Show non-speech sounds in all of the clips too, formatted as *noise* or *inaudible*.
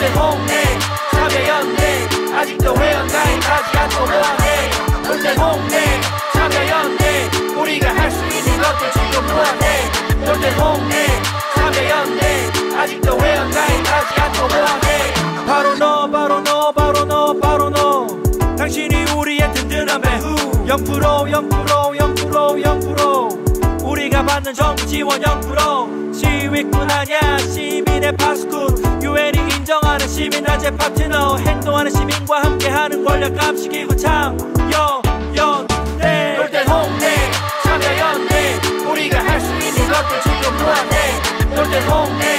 내 홍대 참여연대 아직도 회원 가입하지 않고 무한해 놀때 홍대 참여연대 우리가 할 수 있는 것들 지금 무한해 놀때 홍대 참여연대 아직도 회원 가입하지 않고 무한해 바로 너 바로 너 바로 너 바로 너 당신이 우리의 든든한 배후 영프로 영프로 영프로 영프로 우리가 받는 정치원 영프로 시위꾼 아냐 시민의 파수꾼 유엔이 인정하는 시민 화제 파트너 행동하는 시민과 함께하는 권력 감시기구 참여연대 놀땐 네. 홍대 참여연대 우리가 할 수 있는 것도 지금 무한대 놀땐 홍대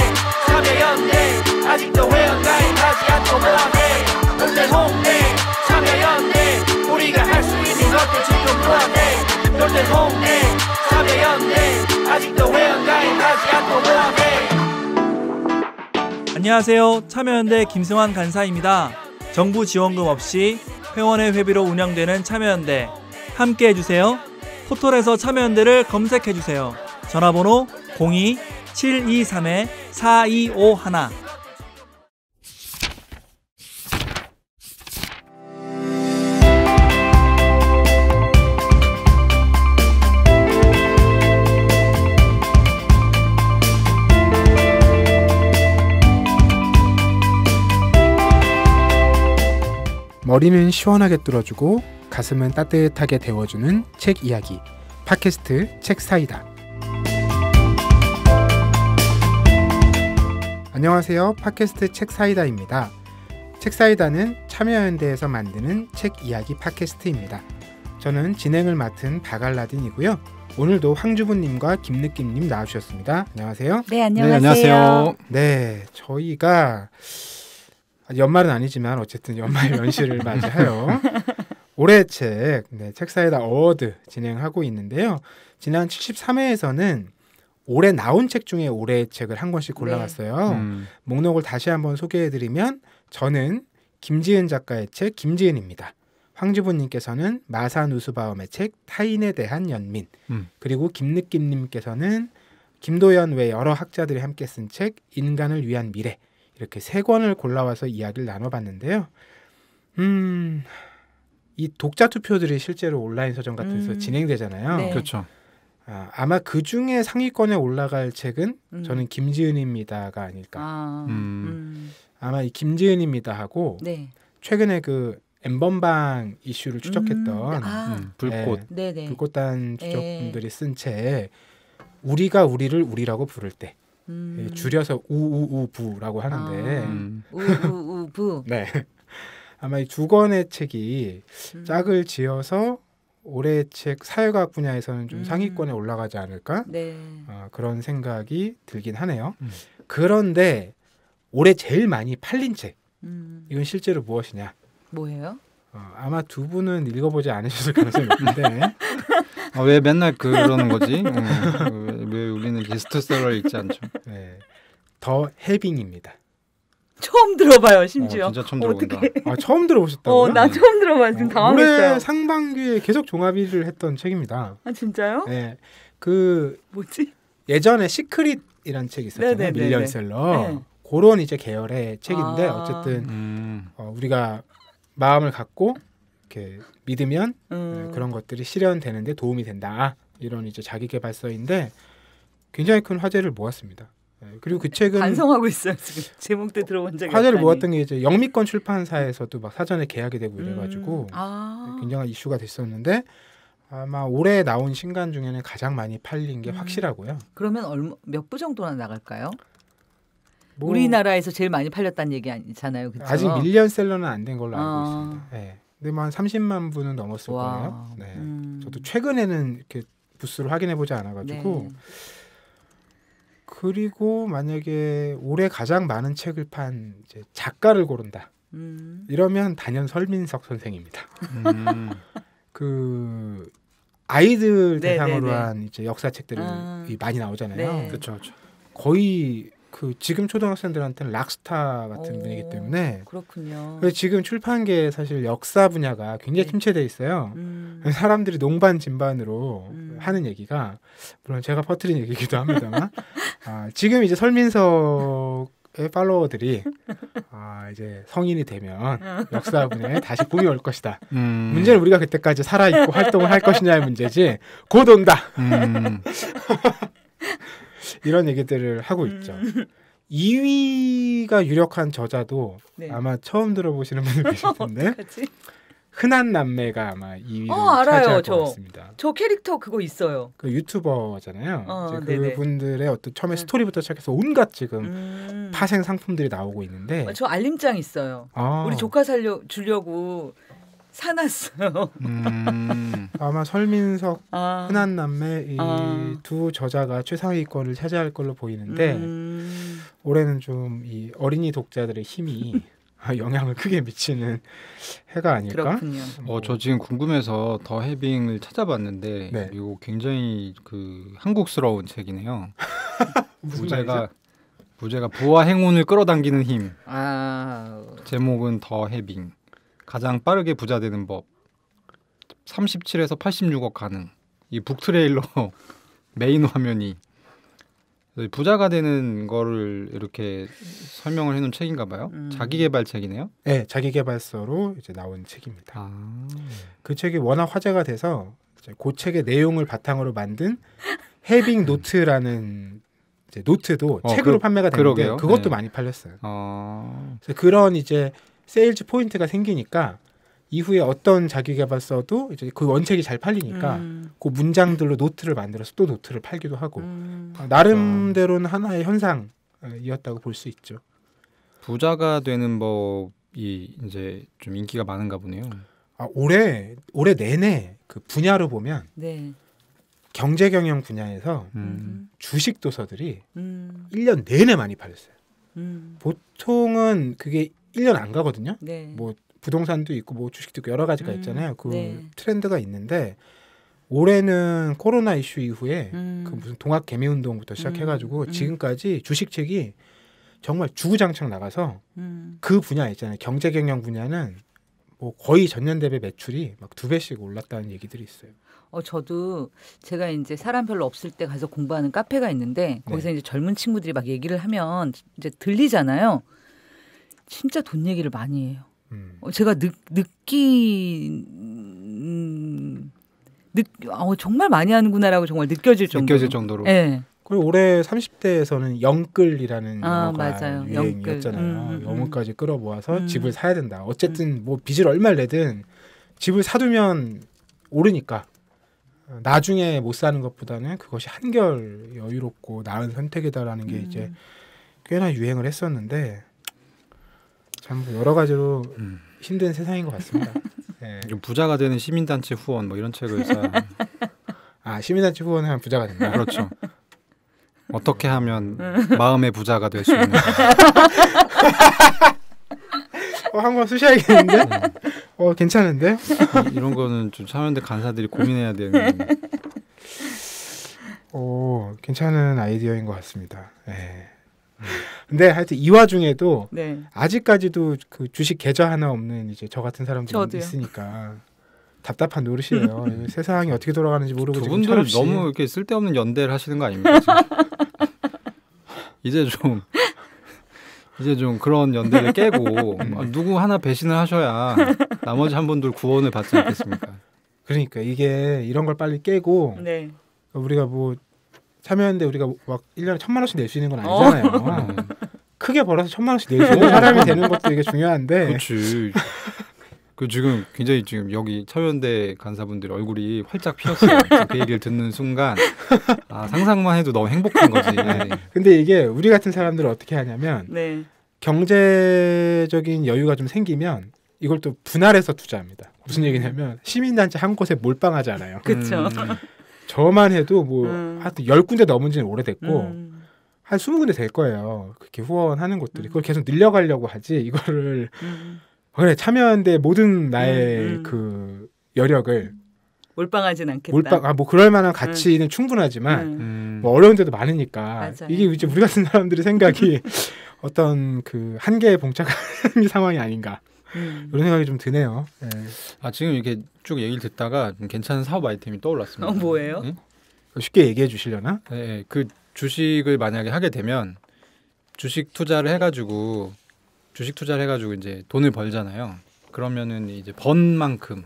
참여연대 아직도 회원가입하지 않고 무한대 놀땐 홍대 참여연대 우리가 할 수 있는 것도 지금 무한대 놀땐 홍대 참여연대 아직도 회원가입하지 않고 무한대 안녕하세요. 참여연대 김승환 간사입니다. 정부 지원금 없이 회원의 회비로 운영되는 참여연대 함께 해주세요. 포털에서 참여연대를 검색해주세요. 전화번호 02-723-4251 머리는 시원하게 뚫어주고 가슴은 따뜻하게 데워주는 책 이야기 팟캐스트 책 사이다. 안녕하세요. 팟캐스트 책 사이다입니다. 책 사이다는 참여연대에서 만드는 책 이야기 팟캐스트입니다. 저는 진행을 맡은 바갈라딘이고요. 오늘도 황주부님과 김느낌님 나와주셨습니다. 안녕하세요. 네, 안녕하세요. 네, 안녕하세요. 네, 저희가 아, 연말은 아니지만 어쨌든 연말 *laughs* 연시를 맞이하여 올해 책, 네, 책사이다 어워드 진행하고 있는데요. 지난 73회에서는 올해 나온 책 중에 올해의 책을 한 권씩 네. 골라왔어요 네. 음. 목록을 다시 한번 소개해드리면 저는 김지은 작가의 책 김지은입니다. 황주부님께서는 마산우수바움의책 타인에 대한 연민 음. 그리고 김느낌님께서는 김도연 외 여러 학자들이 함께 쓴 책 인간을 위한 미래 이렇게 세 권을 골라와서 이야기를 나눠봤는데요. 음, 이 독자 투표들이 실제로 온라인 서점 같은 데서 음. 진행되잖아요. 네. 그렇죠. 아, 마그 중에 상위권에 올라갈 책은 음. 저는 김지은입니다가 아닐까. 아, 음. 음. 마이 김지은입니다 하고 네. 최근에 그 엠번방 이슈를 추적했던 음. 아. 음, 불꽃 네. 네. 불꽃단 네. 추적분들이 쓴 책 우리가 우리를 우리라고 부를 때 예, 음. 줄여서 우우우부라고 하는데 아, 음. 우우우부 *laughs* 네 아마 이 주건의 책이 음. 짝을 지어서 올해 책 사회과학 분야에서는 좀 음. 상위권에 올라가지 않을까 네. 어, 그런 생각이 들긴 하네요. 음. 그런데 올해 제일 많이 팔린 책 음. 이건 실제로 무엇이냐? 뭐예요? 어, 아마 두 분은 읽어보지 않으셨을 가능성이 높은데 *laughs* 아, 왜 맨날 그러는 거지? 음, 저는 게스트셀러 읽지 않죠. 네. 더 해빙입니다. 처음 들어봐요, 심지어. 어, 진짜 처음 들어본다. 어떻게? 아, 처음 들어보셨다고요? 어, 나 처음 들어봐요. 지금 어, 당황했어요. 올해 상반기에 계속 종합 1위를 했던 책입니다. 아, 진짜요? 네. 그 뭐지? 예전에 시크릿이란 책이 있었잖아요. 네네 밀리언셀러. 네. 그런 이제 계열의 책인데 아~ 어쨌든 음. 어, 우리가 마음을 갖고 이렇게 믿으면 음. 네, 그런 것들이 실현되는데 도움이 된다. 이런 이제 자기 개발서인데 굉장히 큰 화제를 모았습니다. 예, 그리고 그 책은 반성하고 있어요 지금 *laughs* 제목 때 들어본 적이 화제를 없다니. 모았던 게 이제 영미권 출판사에서도 막 사전에 계약이 되고 이래가지고 음. 아. 예, 굉장한 이슈가 됐었는데 아마 올해 나온 신간 중에는 가장 많이 팔린 게 음. 확실하고요. 그러면 얼몇부 정도나 나갈까요? 뭐, 우리나라에서 제일 많이 팔렸다는 얘기 아니잖아요. 그쵸? 아직 밀리언셀러는 안 된 걸로 알고 아. 있습니다. 네. 근데 뭐한 30만 부는 넘었을 와. 거예요. 네. 음. 저도 최근에는 이렇게 부스를 확인해 보지 않아가지고. 네. 그리고 만약에 올해 가장 많은 책을 판 이제 작가를 고른다. 음. 이러면 단연 설민석 선생입니다. 음. *laughs* 그 아이들 네, 네, 대상으로 네, 네. 한 이제 역사책들이 아. 많이 나오잖아요. 그렇죠. 거의 그 지금 초등학생들한테는 락스타 같은 오, 분이기 때문에 그렇군요. 그래서 지금 출판계 사실 역사 분야가 굉장히 네. 침체돼 있어요. 음. 사람들이 농반 진반으로 음. 하는 얘기가 물론 제가 퍼트린 얘기기도 합니다만 *laughs* 아, 지금 이제 설민석의 팔로워들이 아, 이제 성인이 되면 역사 분야에 다시 붐이 올 것이다. 음. 문제는 우리가 그때까지 살아 있고 활동을 할 것이냐의 문제지 곧 온다. 음. *laughs* 이런 얘기들을 하고 있죠. 음. 2위가 유력한 저자도 네. 아마 처음 들어보시는 분들 계실 *laughs* 텐데 흔한 남매가 아마 2위를 어, 차지할 저, 것 같습니다. 저 캐릭터 그거 있어요. 그 유튜버잖아요. 어, 네, 네. 그분들의 어떤 처음에 음. 스토리부터 시작해서 온갖 지금 음. 파생 상품들이 나오고 있는데 아, 저 알림장 있어요. 아. 우리 조카 살려 주려고 사놨어요. 음, *laughs* 아마 설민석, 아, 흔한 남매 이두 아. 저자가 최상위권을 차지할 걸로 보이는데 음. 올해는 좀 이 어린이 독자들의 힘이 *laughs* 아, 영향을 크게 미치는 해가 아닐까? 그렇군요. 어, 저 지금 궁금해서 더 해빙을 찾아봤는데 네. 이거 굉장히 그 한국스러운 책이네요. *laughs* 무 제가 부제가 보아 행운을 끌어당기는 힘. 아... 제목은 더 해빙. 가장 빠르게 부자 되는 법 37에서 86억 가능 이 북트레일러 *laughs* 메인 화면이 부자가 되는 거를 이렇게 설명을 해놓은 책인가 봐요. 음. 자기개발 책이네요. 네, 자기개발서로 이제 나온 책입니다. 아. 그 책이 워낙 화제가 돼서 그 책의 내용을 바탕으로 만든 해빙 노트라는 이제 노트도 어, 책으로 그, 판매가 되는데 그것도 네. 많이 팔렸어요. 아. 그래서 그런 이제 세일즈 포인트가 생기니까 이후에 어떤 자기개발서도 이제 그 원책이 잘 팔리니까 음. 그 문장들로 노트를 만들어서 또 노트를 팔기도 하고 음. 아, 나름대로는 하나의 현상이었다고 볼 수 있죠. 부자가 되는 법이 이제 좀 인기가 많은가 보네요. 아, 올해 올해 내내 그 분야로 보면 네. 경제 경영 분야에서 음. 주식 도서들이 음. 1년 내내 많이 팔렸어요. 음. 보통은 그게 1년 안 가거든요. 네. 뭐 부동산도 있고 뭐 주식도 있고 여러 가지가 음. 있잖아요. 그 네. 트렌드가 있는데 올해는 코로나 이슈 이후에 음. 그 무슨 동학 개미 운동부터 시작해 가지고 음, 음. 지금까지 주식책이 정말 주구장창 나가서 음. 그 분야 있잖아요. 경제 경영 분야는 뭐 거의 전년 대비 매출이 막 두 배씩 올랐다는 얘기들이 있어요. 어 저도 제가 이제 사람 별로 없을 때 가서 공부하는 카페가 있는데 네. 거기서 네. 이제 젊은 친구들이 막 얘기를 하면 이제 들리잖아요. 진짜 돈 얘기를 많이 해요. 음. 어, 제가 느, 느끼 음, 느, 어, 정말 많이 하는구나라고 정말 느껴질 정도로. 느껴질 정도로. 네. 그리고 올해 30대에서는 영끌이라는 아, 영어가 맞 유행이었잖아요. 음, 음, 음. 영어까지 끌어모아서 음. 집을 사야 된다. 어쨌든 뭐 빚을 얼마 내든 집을 사두면 오르니까 나중에 못 사는 것보다는 그것이 한결 여유롭고 나은 선택이다라는 게 이제 꽤나 유행을 했었는데 참 여러 가지로 음. 힘든 세상인 것 같습니다. *laughs* 네. 부자가 되는 시민단체 후원 뭐 이런 책을 사. *laughs* 아 시민단체 후원하면 부자가 된다. 그렇죠. *laughs* 어떻게 하면 음. 마음의 부자가 될 수있는 어, 한권 쓰셔야겠는데? 음. 어, 괜찮은데? 음, 이, 런 거는 좀 참여연대 간사들이 고민해야 되는. 오, 괜찮은 아이디어인 것 같습니다. 네. 근데 하여튼 이 와중에도 네. 아직까지도 그 주식 계좌 하나 없는 이제 저 같은 사람들이 저도요. 있으니까 답답한 노릇이에요. *laughs* 세상이 어떻게 돌아가는지 모르고 지금 분들 철없이. 너무 이렇게 쓸데없는 연대를 하시는 거 아닙니까? *laughs* 이제 좀 이제 좀 그런 연대를 깨고 음. 아, 누구 하나 배신을 하셔야 나머지 한 분들 구원을 받지 않겠습니까? 그러니까 이게 이런 걸 빨리 깨고 네. 우리가 뭐 참여했는데 우리가 막 1년에 천만 원씩 낼 수 있는 건 어. 아니잖아요. *laughs* 크게 벌어서 천만 원씩 낼 수 있는 사람이 어. 되는 것도 되게 중요한데. 그렇지. 그 지금 굉장히 지금 여기 참여대 간사분들 얼굴이 활짝 피었어요. 그 얘기를 듣는 순간 아, 상상만 해도 너무 행복한 거지. 네. *laughs* 근데 이게 우리 같은 사람들은 어떻게 하냐면 네. 경제적인 여유가 좀 생기면 이걸 또 분할해서 투자합니다. 무슨 얘기냐면 시민단체 한 곳에 몰빵하지 않아요. 그렇죠. 음. 저만 해도 뭐 음. 하여튼 열 군데 넘은 지는 오래됐고 음. 한 스무 군데 될 거예요. 그렇게 후원하는 곳들이 그걸 음. 계속 늘려가려고 하지 이거를 음. 그래 참여연데 모든 음, 나의 그 여력을 몰빵하진 않겠다. 몰빵 아뭐 그럴 만한 가치는 충분하지만 뭐 어려운 데도 많으니까 맞아요. 이게 이제 우리 같은 사람들의 생각이 *laughs* 어떤 그 한계에 봉착하는 *laughs* 상황이 아닌가. 음. 이런 생각이 좀 드네요. 네. 아 지금 이렇게 쭉 얘기를 듣다가 괜찮은 사업 아이템이 떠올랐습니다. 어, 뭐예요? 네? 쉽게 얘기해 주시려나? 네, 네. 그 주식을 만약에 하게 되면 주식 투자를 해가지고 주식 투자를 해가지고 이제 돈을 벌잖아요. 그러면은 이제 번 만큼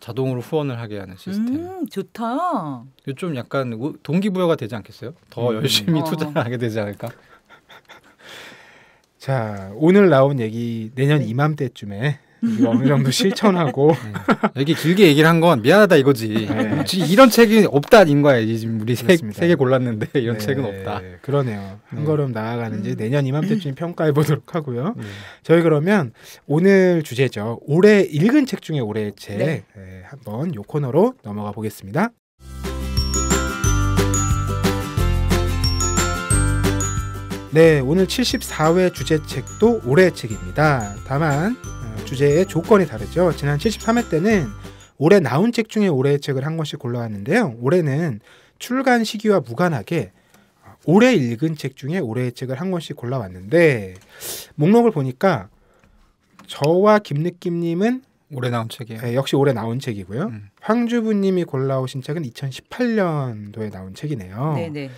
자동으로 후원을 하게 하는 시스템. 음, 좋다. 좀 약간 동기부여가 되지 않겠어요? 더 음. 열심히 음. 투자를 하게 되지 않을까? 자 오늘 나온 얘기 내년 네. 이맘때쯤에 이거 어느 정도 실천하고 네. 이게 길게 얘기를 한 건 미안하다 이거지 네. 이런 책이 없다인 거야 지금 우리 세 개 골랐는데 *laughs* 이런 네. 책은 없다 그러네요 한 네. 걸음 나아가는지 음. 내년 이맘때쯤 평가해 보도록 하고요 음. 저희 그러면 오늘 주제죠 올해 읽은 책 중에 올해의 책 네. 한번 요 코너로 넘어가 보겠습니다 네, 오늘 74회 주제책도 올해 책입니다. 다만 어, 주제의 조건이 다르죠. 지난 73회 때는 올해 나온 책 중에 올해의 책을 한 권씩 골라왔는데요. 올해는 출간 시기와 무관하게 어, 올해 읽은 책 중에 올해의 책을 한 권씩 골라왔는데 목록을 보니까 저와 김느낌님은 올해 나온 책이에요. 네, 역시 올해 나온 책이고요. 음. 황주부님이 골라오신 책은 2018년도에 나온 책이네요. 네네. 네.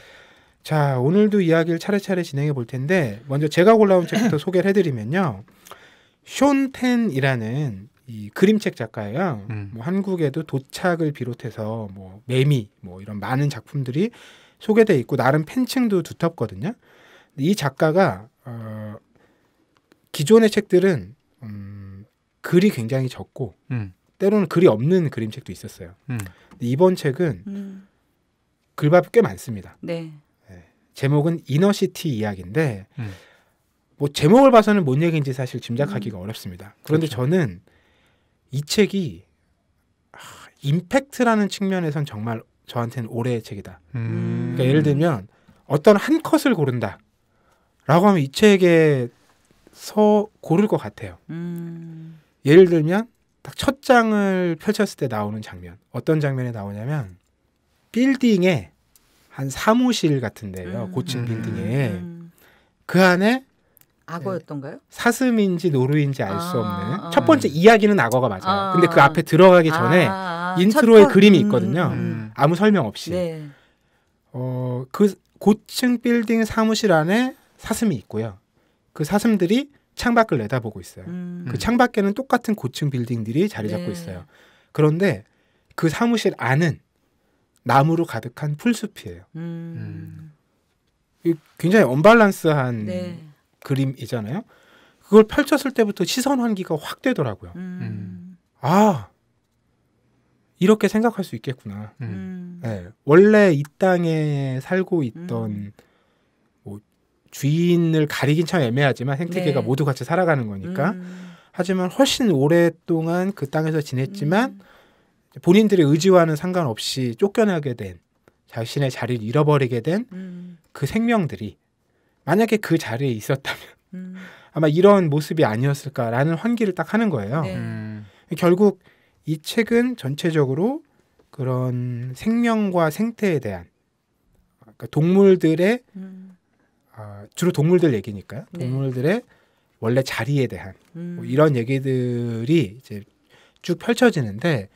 자, 오늘도 이야기를 차례차례 진행해 볼 텐데 먼저 제가 골라온 책부터 *clears throat* 소개를 해드리면요. 쇼텐이라는 이 그림책 작가예요. 음. 뭐 한국에도 도착을 비롯해서 뭐 매미 뭐 이런 많은 작품들이 소개돼 있고 나름 팬층도 두텁거든요. 이 작가가 어, 기존의 책들은 음, 글이 굉장히 적고 음. 때로는 글이 없는 그림책도 있었어요. 음. 이번 책은 음. 글밥이 꽤 많습니다. 네. 제목은 이너시티 이야기인데 음. 뭐 제목을 봐서는 뭔 얘기인지 사실 짐작하기가 음. 어렵습니다. 그런데 그렇죠. 저는 이 책이 아, 임팩트라는 측면에선 정말 저한테는 올해의 책이다. 음. 그러니까 예를 들면 어떤 한 컷을 고른다. 라고 하면 이 책에서 고를 것 같아요. 음. 예를 들면 딱 첫 장을 펼쳤을 때 나오는 장면. 어떤 장면이 나오냐면 빌딩에 한 사무실 같은데요. 음. 고층 음. 빌딩에 음. 그 안에 악어였던가요? 네, 사슴인지 노루인지 알수 아, 없는 아, 첫 번째 이야기는 악어가 맞아요. 아, 근데 그 앞에 들어가기 아, 전에 아, 아. 인트로에 그림이 음. 있거든요. 음. 아무 설명 없이. 네. 어, 그 고층 빌딩 사무실 안에 사슴이 있고요. 그 사슴들이 창밖을 내다보고 있어요. 음. 그 창밖에는 똑같은 고층 빌딩들이 자리 잡고 네. 있어요. 그런데 그 사무실 안은 나무로 가득한 풀숲이에요. 음. 음. 굉장히 언밸런스한 네. 그림이잖아요. 그걸 펼쳤을 때부터 시선 환기가 확 되더라고요. 음. 음. 아 이렇게 생각할 수 있겠구나. 음. 음. 네, 원래 이 땅에 살고 있던 뭐 주인을 가리긴 참 애매하지만 생태계가 네. 모두 같이 살아가는 거니까. 하지만 훨씬 오랫동안 그 땅에서 지냈지만 본인들의 의지와는 상관없이 쫓겨나게 된 자신의 자리를 잃어버리게 된그 음. 그 생명들이 만약에 그 자리에 있었다면 음. 아마 이런 모습이 아니었을까라는 환기를 딱 하는 거예요. 네. 음. 결국 이 책은 전체적으로 그런 생명과 생태에 대한 그러니까 동물들의 어, 주로 동물들 얘기니까요. 네. 동물들의 원래 자리에 대한 음. 뭐 이런 얘기들이 이제 쭉 펼쳐지는데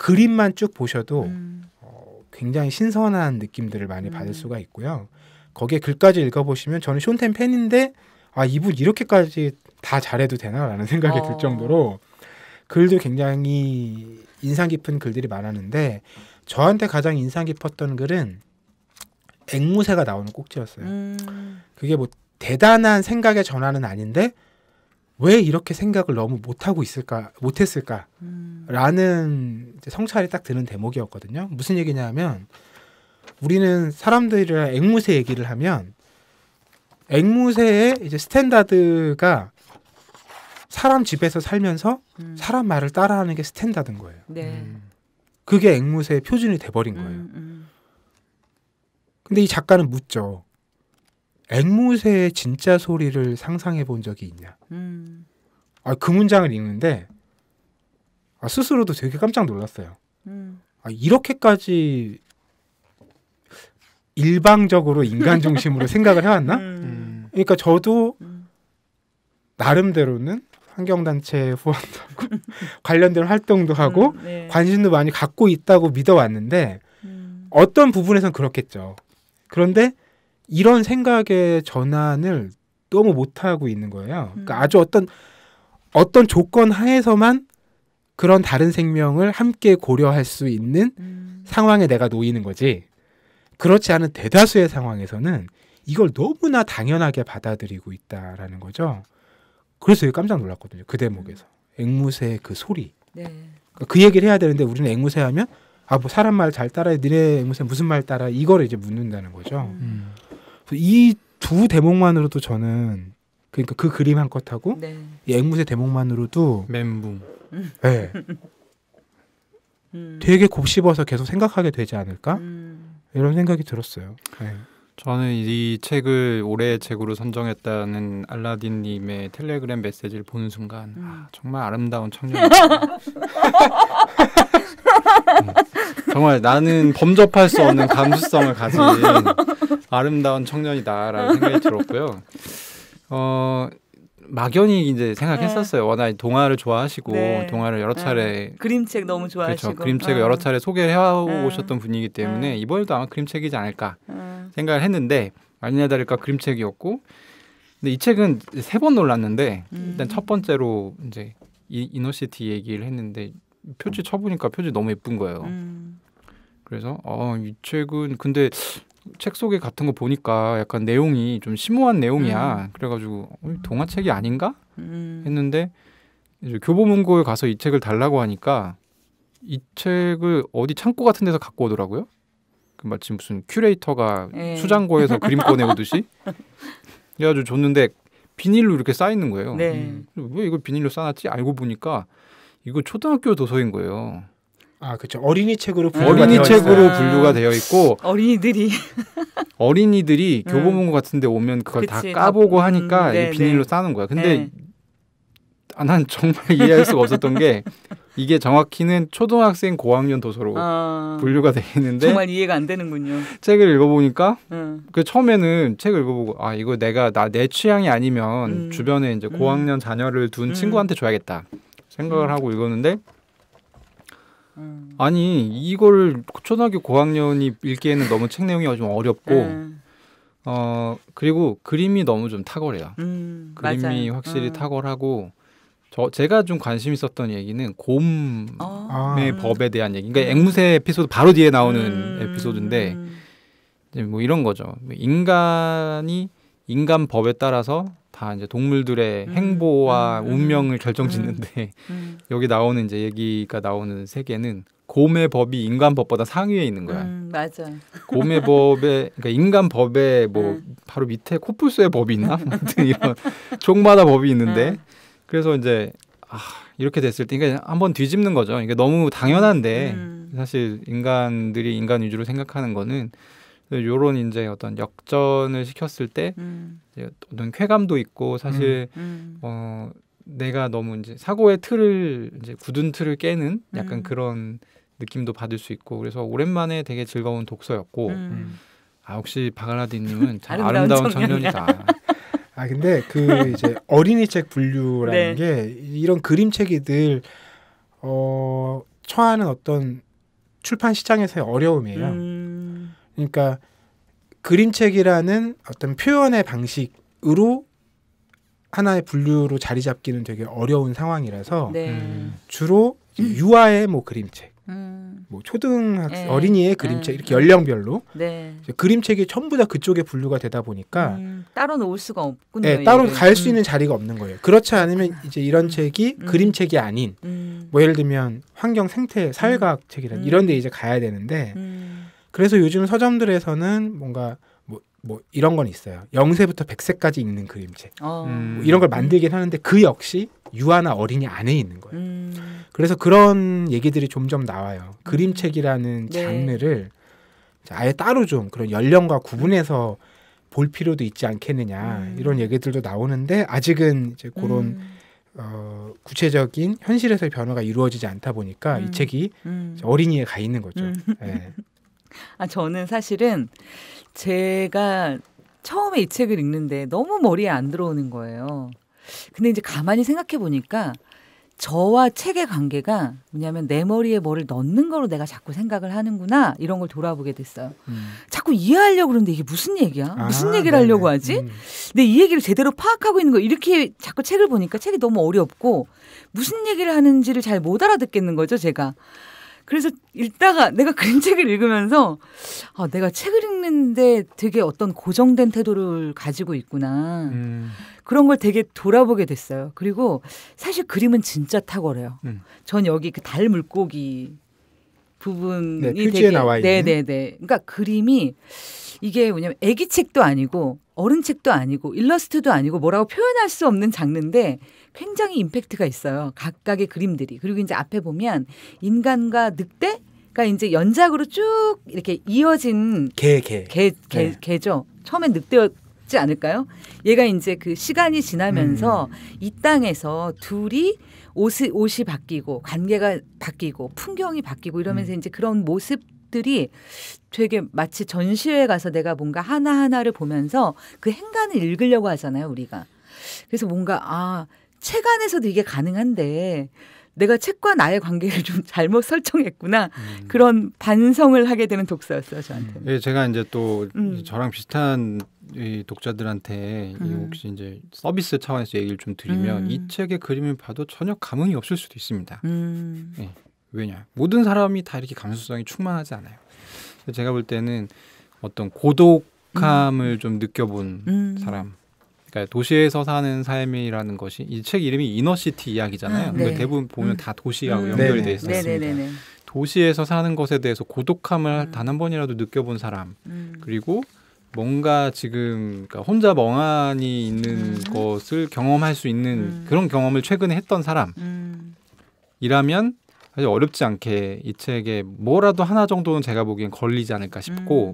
그림만 쭉 보셔도 음. 어, 굉장히 신선한 느낌들을 많이 음. 받을 수가 있고요. 거기에 글까지 읽어보시면 저는 쇼텐 팬인데 아 이분 이렇게까지 다 잘해도 되나라는 *laughs* 생각이 어. 들 정도로 글도 굉장히 인상 깊은 글들이 많았는데 저한테 가장 인상 깊었던 글은 앵무새가 나오는 꼭지였어요. 음. 그게 뭐 대단한 생각의 전환은 아닌데 왜 이렇게 생각을 너무 못하고 있을까, 못했을까라는 음. 성찰이 딱 드는 대목이었거든요. 무슨 얘기냐면 우리는 사람들이랑 앵무새 얘기를 하면 앵무새의 이제 스탠다드가 사람 집에서 살면서 음. 사람 말을 따라하는 게 스탠다드인 거예요. 네. 음. 그게 앵무새의 표준이 돼버린 음, 거예요. 음, 근데 이 작가는 묻죠. 앵무새의 진짜 소리를 상상해 본 적이 있냐? 음. 아, 그 문장을 읽는데 아, 스스로도 되게 깜짝 놀랐어요. 음. 아, 이렇게까지 일방적으로 인간 *laughs* 중심으로 생각을 해왔나? 음. 음. 그러니까 저도 음. 나름대로는 환경단체 후원 하고 *laughs* 관련된 활동도 하고 음, 네. 관심도 많이 갖고 있다고 믿어왔는데 어떤 부분에선 그렇겠죠. 그런데 이런 생각의 전환을 너무 못하고 있는 거예요. 그러니까 음. 그러니까 아주 어떤 어떤 조건 하에서만 그런 다른 생명을 함께 고려할 수 있는 음. 상황에 내가 놓이는 거지. 그렇지 않은 대다수의 상황에서는 이걸 너무나 당연하게 받아들이고 있다라는 거죠. 그래서 깜짝 놀랐거든요. 그 대목에서. 음. 앵무새의 그 소리. 네. 그러니까 그 얘기를 해야 되는데 우리는 앵무새 하면 아, 뭐 사람 말 잘 따라해. 니네 앵무새 무슨 말 따라. 이걸 이제 묻는다는 거죠. 음. 음. 이두 대목만으로도 저는 그러니까 그 그림 한 컷하고 네. 이 앵무새 대목만으로도 멘붕. 네. 음. 되게 곱씹어서 계속 생각하게 되지 않을까? 음. 이런 생각이 들었어요. 네. 저는 이 책을 올해의 책으로 선정했다는 알라딘 님의 텔레그램 메시지를 보는 순간 음. 아, 정말 아름다운 청년이 *laughs* 음. 정말 나는 범접할 수 없는 감수성을 가진 아름다운 청년이다라는 생각이 들었고요. 어, 막연히 이제 네. 생각했었어요. 워낙 동화를 좋아하시고 네. 동화를 여러 네. 차례 그림책 너무 좋아하시고 그렇죠. 그림책을 어. 여러 차례 소개해 네. 오셨던 분이기 때문에 이번에도 아마 그림책이지 않을까 생각을 했는데 아니나 다를까 그림책이었고 근데 이 책은 세 번 놀랐는데 일단 음. 첫 번째로 이제 이, 이시티 얘기를 했는데 표지 쳐보니까 표지 너무 예쁜 거예요. 음. 그래서 어, 이 책은 근데 책 속에 같은 거 보니까 약간 내용이 좀 심오한 내용이야. 음. 그래가지고 어, 동화책이 아닌가 음. 했는데 이제 교보문고에 가서 이 책을 달라고 하니까 이 책을 어디 창고 같은 데서 갖고 오더라고요. 그 마치 무슨 큐레이터가 에이. 예. 수장고에서 그림 꺼내오듯이. *laughs* 그래가지고 줬는데 비닐로 이렇게 쌓이는 거예요. 네. 음. 왜 이걸 비닐로 쌓았지? 알고 보니까 이거 초등학교 도서인 거예요. 아, 그렇죠. 어린이 책으로 분류가 어린이 되어 책으로 있어요. 아. 분류가 되어 있고 어린이들이 *laughs* 어린이들이 음. 교보문고 같은 데 오면 그걸 그치. 다 까보고 음, 하니까 음, 네, 비닐로 네. 싸는 거야. 근데 네. 아, 난 정말 이해할 수가 없었던 게 이게 정확히는 초등학생 고학년 도서로 아, 분류가 되어 있는데 정말 이해가 안 되는군요. 책을 읽어보니까 음. 그 처음에는 책을 읽어보고 아 이거 내가 나 내 취향이 아니면 음. 주변에 이제 음. 고학년 자녀를 둔 친구한테 줘야겠다 생각을 하고 읽었는데 음. 아니 이걸 초등학교 고학년이 읽기에는 너무 책 내용이 좀 어렵고 음. 어 그리고 그림이 너무 좀 탁월해요. 음, 그림이 맞아요. 확실히 음. 탁월하고 저 제가 좀 관심 있었던 얘기는 곰의 아. 음. 법에 대한 얘기. 그러니까 앵무새 에피소드 바로 뒤에 나오는 음. 에피소드인데 뭐 이런 거죠. 뭐 인간이 인간 법에 따라서 다 이제 동물들의 음, 행보와 음, 음. 운명을 음. 결정짓는데 음, *laughs* 여기 나오는 이제 얘기가 나오는 세계는 곰의 법이 인간 법보다 상위에 있는 거야. 맞아. 곰의 법에 그러니까 인간 법에 뭐 음. 바로 밑에 코뿔소의 법이 있나? *laughs* 아무튼 이런 종마다 법이 있는데 그래서 이제 아, 이렇게 됐을 때 그러니까 한번 뒤집는 거죠. 이게 그니까 너무 당연한데 사실 인간들이 인간 위주로 생각하는 거는 요런 이제 어떤 역전을 시켰을 때 음. 어떤 쾌감도 있고 사실 음. 음. 어 내가 너무 이제 사고의 틀을 이제 굳은 틀을 깨는 약간 음. 그런 느낌도 받을 수 있고 그래서 오랜만에 되게 즐거운 독서였고 음. 아 혹시 바가라디님은 참 아름다운, 아름다운 청년이다. *laughs* 아 근데 그 이제 어린이 책 분류라는 네. 게 이런 그림책이 늘 어, 처하는 어떤 출판 시장에서의 어려움이에요. 음. 그러니까 그림책이라는 어떤 표현의 방식으로 하나의 분류로 자리 잡기는 되게 어려운 상황이라서 네. 음. 주로 유아의 뭐 그림책, 음. 뭐 초등학 생 예. 어린이의 그림책 예. 이렇게 연령별로 네. 그림책이 전부 다 그쪽에 분류가 되다 보니까 음. 따로 놓을 수가 없군요. 네, 따로 갈수 음. 있는 자리가 없는 거예요. 그렇지 않으면 이제 이런 음. 책이 음. 그림책이 아닌 뭐 예를 들면 환경 생태 사회과학 책이라든 이런 데 이제 가야 되는데. 그래서 요즘 서점들에서는 뭔가 뭐, 뭐 이런 건 있어요. 영세부터백세까지 읽는 그림책. 어. 음. 뭐 이런 걸 만들긴 하는데 그 역시 유아나 어린이 안에 있는 거예요. 음. 그래서 그런 얘기들이 점점 나와요. 그림책이라는 음. 네. 장르를 아예 따로 좀 그런 연령과 구분해서 볼 필요도 있지 않겠느냐 음. 이런 얘기들도 나오는데 아직은 이제 그런 음. 어, 구체적인 현실에서의 변화가 이루어지지 않다 보니까 음. 이 책이 음. 어린이에 가 있는 거죠. 음. 예. 아, 저는 사실은 제가 처음에 이 책을 읽는데 너무 머리에 안 들어오는 거예요. 근데 이제 가만히 생각해 보니까 저와 책의 관계가 뭐냐면 내 머리에 뭐를 넣는 거로 내가 자꾸 생각을 하는구나 이런 걸 돌아보게 됐어요. 음. 자꾸 이해하려고 그러는데 이게 무슨 얘기야? 아, 무슨 얘기를 네네. 하려고 하지? 음. 근데 이 얘기를 제대로 파악하고 있는 거 이렇게 자꾸 책을 보니까 책이 너무 어렵고 무슨 얘기를 하는지를 잘 못 알아듣겠는 거죠 제가. 그래서 읽다가 내가 그림 책을 읽으면서 아, 내가 책을 읽는데 되게 어떤 고정된 태도를 가지고 있구나. 음. 그런 걸 되게 돌아보게 됐어요. 그리고 사실 그림은 진짜 탁월해요. 음. 전 여기 그 달 물고기 부분이 네, 되게 나와 있는. 네네네. 그러니까 그림이 이게 뭐냐면 애기 책도 아니고 어른 책도 아니고 일러스트도 아니고 뭐라고 표현할 수 없는 장르인데 굉장히 임팩트가 있어요. 각각의 그림들이. 그리고 이제 앞에 보면 인간과 늑대 그러니까 이제 연작으로 쭉 이렇게 이어진 개, 개. 개, 개, 네. 죠 처음엔 늑대였지 않을까요? 얘가 이제 그 시간이 지나면서 음. 이 땅에서 둘이 옷이, 옷이 바뀌고 관계가 바뀌고 풍경이 바뀌고 이러면서 음. 이제 그런 모습 들이 되게 마치 전시회에 가서 내가 뭔가 하나하나를 보면서 그 행간을 읽으려고 하잖아요, 우리가. 그래서 뭔가 아, 책 안에서도 이게 가능한데 내가 책과 나의 관계를 좀 잘못 설정했구나 음. 그런 반성을 하게 되는 독서였어요 저한테. 예, 제가 이제 또 음. 저랑 비슷한 이 독자들한테 음. 이 혹시 이제 서비스 차원에서 얘기를 좀 드리면 이 음. 책의 그림을 봐도 전혀 감흥이 없을 수도 있습니다. 음. 예, 왜냐 모든 사람이 다 이렇게 감수성이 충만하지 않아요. 제가 볼 때는 어떤 고독함을 음. 좀 느껴본 사람 그러니까 도시에서 사는 삶이라는 것이 이 책 이름이 이너시티 이야기잖아요. 아, 네. 근데 대부분 보면 음. 다 도시하고 음. 연결이 돼 있었습니다. 네네. 도시에서 사는 것에 대해서 고독함을 음. 단한 번이라도 느껴본 사람 음. 그리고 뭔가 지금 그러니까 혼자 멍하니 있는 음. 것을 경험할 수 있는 음. 그런 경험을 최근에 했던 사람이라면 사실 어렵지 않게 이 책에 뭐라도 하나 정도는 제가 보기엔 걸리지 않을까 싶고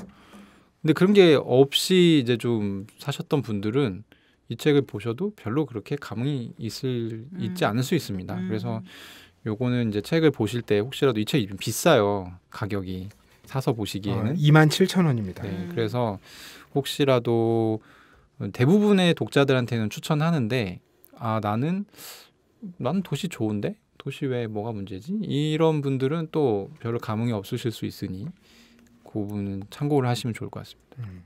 근데 그런 게 없이 이제 좀 사셨던 분들은 이 책을 보셔도 별로 그렇게 감흥이 있을 음. 있지 않을 수 있습니다. 음. 그래서 요거는 이제 책을 보실 때 혹시라도 이 책이 좀 비싸요. 가격이 사서 보시기에는 어, 아, 2만 7천 원입니다. 네, 음. 그래서 혹시라도 대부분의 독자들한테는 추천하는데 아 나는 난 도시 좋은데 도시 왜 뭐가 문제지? 이런 분들은 또 별로 감흥이 없으실 수 있으니 그 부분은 참고를 하시면 좋을 것 같습니다. 음.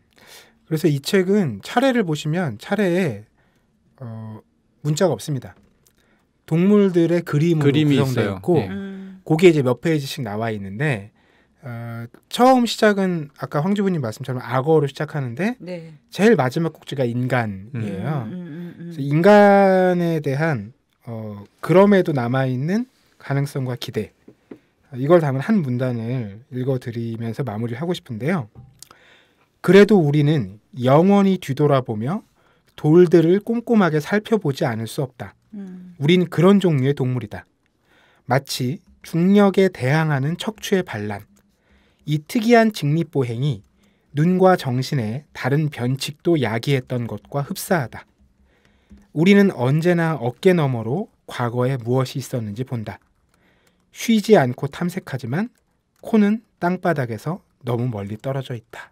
그래서 이 책은 차례를 보시면 차례에 어, 문자가 없습니다. 동물들의 그림으로 그림이 구성되어 있어요. 있고 네. 그게 이제 몇 페이지씩 나와 있는데 어, 처음 시작은 아까 황주부님 말씀처럼 악어로 시작하는데 네. 제일 마지막 꼭지가 인간이에요. 음, 음, 음, 그 인간에 대한 어, 그럼에도 남아 있는 가능성과 기대 이걸 담은 한 문단을 읽어드리면서 마무리하고 싶은데요. 그래도 우리는 영원히 뒤돌아보며 돌들을 꼼꼼하게 살펴보지 않을 수 없다. 음. 우린 그런 종류의 동물이다. 마치 중력에 대항하는 척추의 반란. 이 특이한 직립보행이 눈과 정신의 다른 변칙도 야기했던 것과 흡사하다. 우리는 언제나 어깨 너머로 과거에 무엇이 있었는지 본다. 쉬지 않고 탐색하지만 코는 땅바닥에서 너무 멀리 떨어져 있다.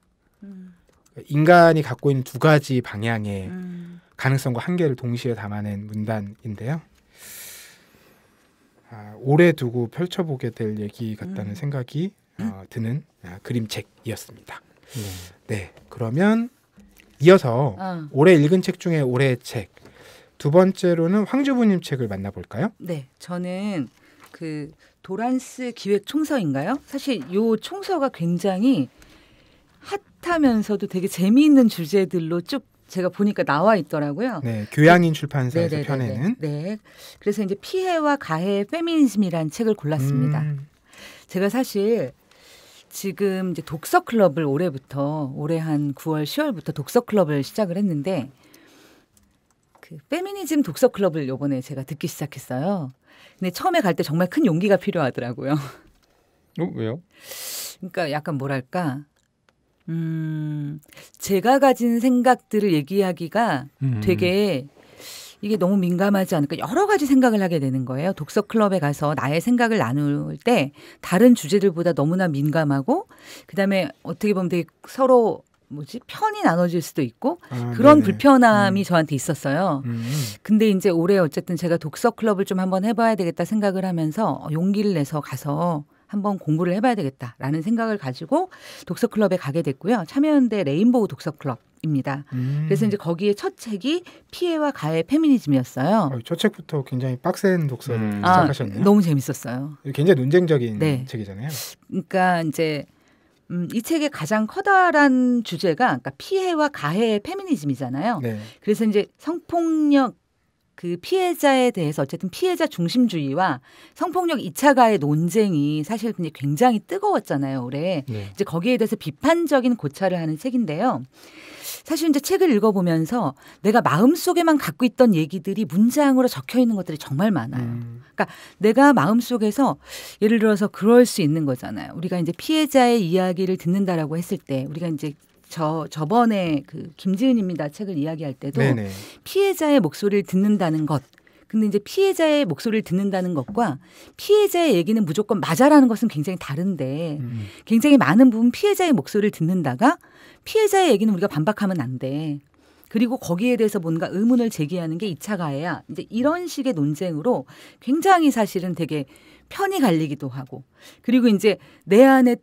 인간이 갖고 있는 두 가지 방향의 음. 가능성과 한계를 동시에 담아낸 문단인데요. 아, 오래 두고 펼쳐보게 될 얘기 같다는 음. 생각이 어, 음. 드는 아, 그림책이었습니다. 음. 네, 그러면 이어서 어. 올해 읽은 책 중에 올해의 책. 두 번째로는 황주부님 책을 만나볼까요? 네, 저는 그 도란스 기획 총서인가요? 사실 요 총서가 굉장히 핫하면서도 되게 재미있는 주제들로 쭉 제가 보니까 나와 있더라고요. 네, 교양인 그 출판사에서 네네네네. 네, 네, 네. 펴내는. 네, 그래서 이제 피해와 가해 페미니즘이란 책을 골랐습니다. 음. 제가 사실 지금 이제 독서 클럽을 올해부터 올해 한 9월 10월부터 독서 클럽을 시작을 했는데 그 페미니즘 독서 클럽을 요번에 제가 듣기 시작했어요. 근데 처음에 갈 때 정말 큰 용기가 필요하더라고요. 어, 왜요? 그러니까 약간 뭐랄까 음, 제가 가진 생각들을 얘기하기가 음. 되게 이게 너무 민감하지 않을까 여러 가지 생각을 하게 되는 거예요. 독서 클럽에 가서 나의 생각을 나눌 때 다른 주제들보다 너무나 민감하고 그다음에 어떻게 보면 되게 서로 뭐지 편이 나눠질 수도 있고 아, 그런 네네. 음. 불편함이 음. 저한테 있었어요. 음, 음. 근데 이제 올해 어쨌든 제가 독서 클럽을 좀 한번 해봐야 되겠다 생각을 하면서 용기를 내서 가서 한번 공부를 해봐야 되겠다라는 생각을 가지고 독서 클럽에 가게 됐고요. 참여연대 레인보우 독서 클럽 입니다. 음. 그래서 이제 거기에 첫 책이 피해와 가해 페미니즘이었어요. 어, 첫 책부터 굉장히 빡센 독서를 음. 아, 시작하셨네요. 아, 너무 재밌었어요. 굉장히 논쟁적인 네. 책이잖아요. 그러니까 이제 음, 이 책의 가장 커다란 주제가 그러니까 피해와 가해의 페미니즘이잖아요. 네. 그래서 이제 성폭력 그 피해자에 대해서 어쨌든 피해자 중심주의와 성폭력 2차 가의 논쟁이 사실 굉장히 뜨거웠잖아요, 올해. 네. 이제 거기에 대해서 비판적인 고찰을 하는 책인데요. 사실 이제 책을 읽어보면서 내가 마음속에만 갖고 있던 얘기들이 문장으로 적혀 있는 것들이 정말 많아요. 음. 그러니까 내가 마음속에서 예를 들어서 그럴 수 있는 거잖아요. 우리가 이제 피해자의 이야기를 듣는다라고 했을 때 우리가 이제 저 저번에 그 김지은입니다 책을 이야기할 때도 네네. 피해자의 목소리를 듣는다는 것 근데 이제 피해자의 목소리를 듣는다는 것과 피해자의 얘기는 무조건 맞아라는 것은 굉장히 다른데 음. 굉장히 많은 부분 피해자의 목소리를 듣는다가 피해자의 얘기는 우리가 반박하면 안 돼. 그리고 거기에 대해서 뭔가 의문을 제기하는 게이차 가해야 이제 이런 식의 논쟁으로 굉장히 사실은 되게 편이 갈리기도 하고 그리고 이제 내 안에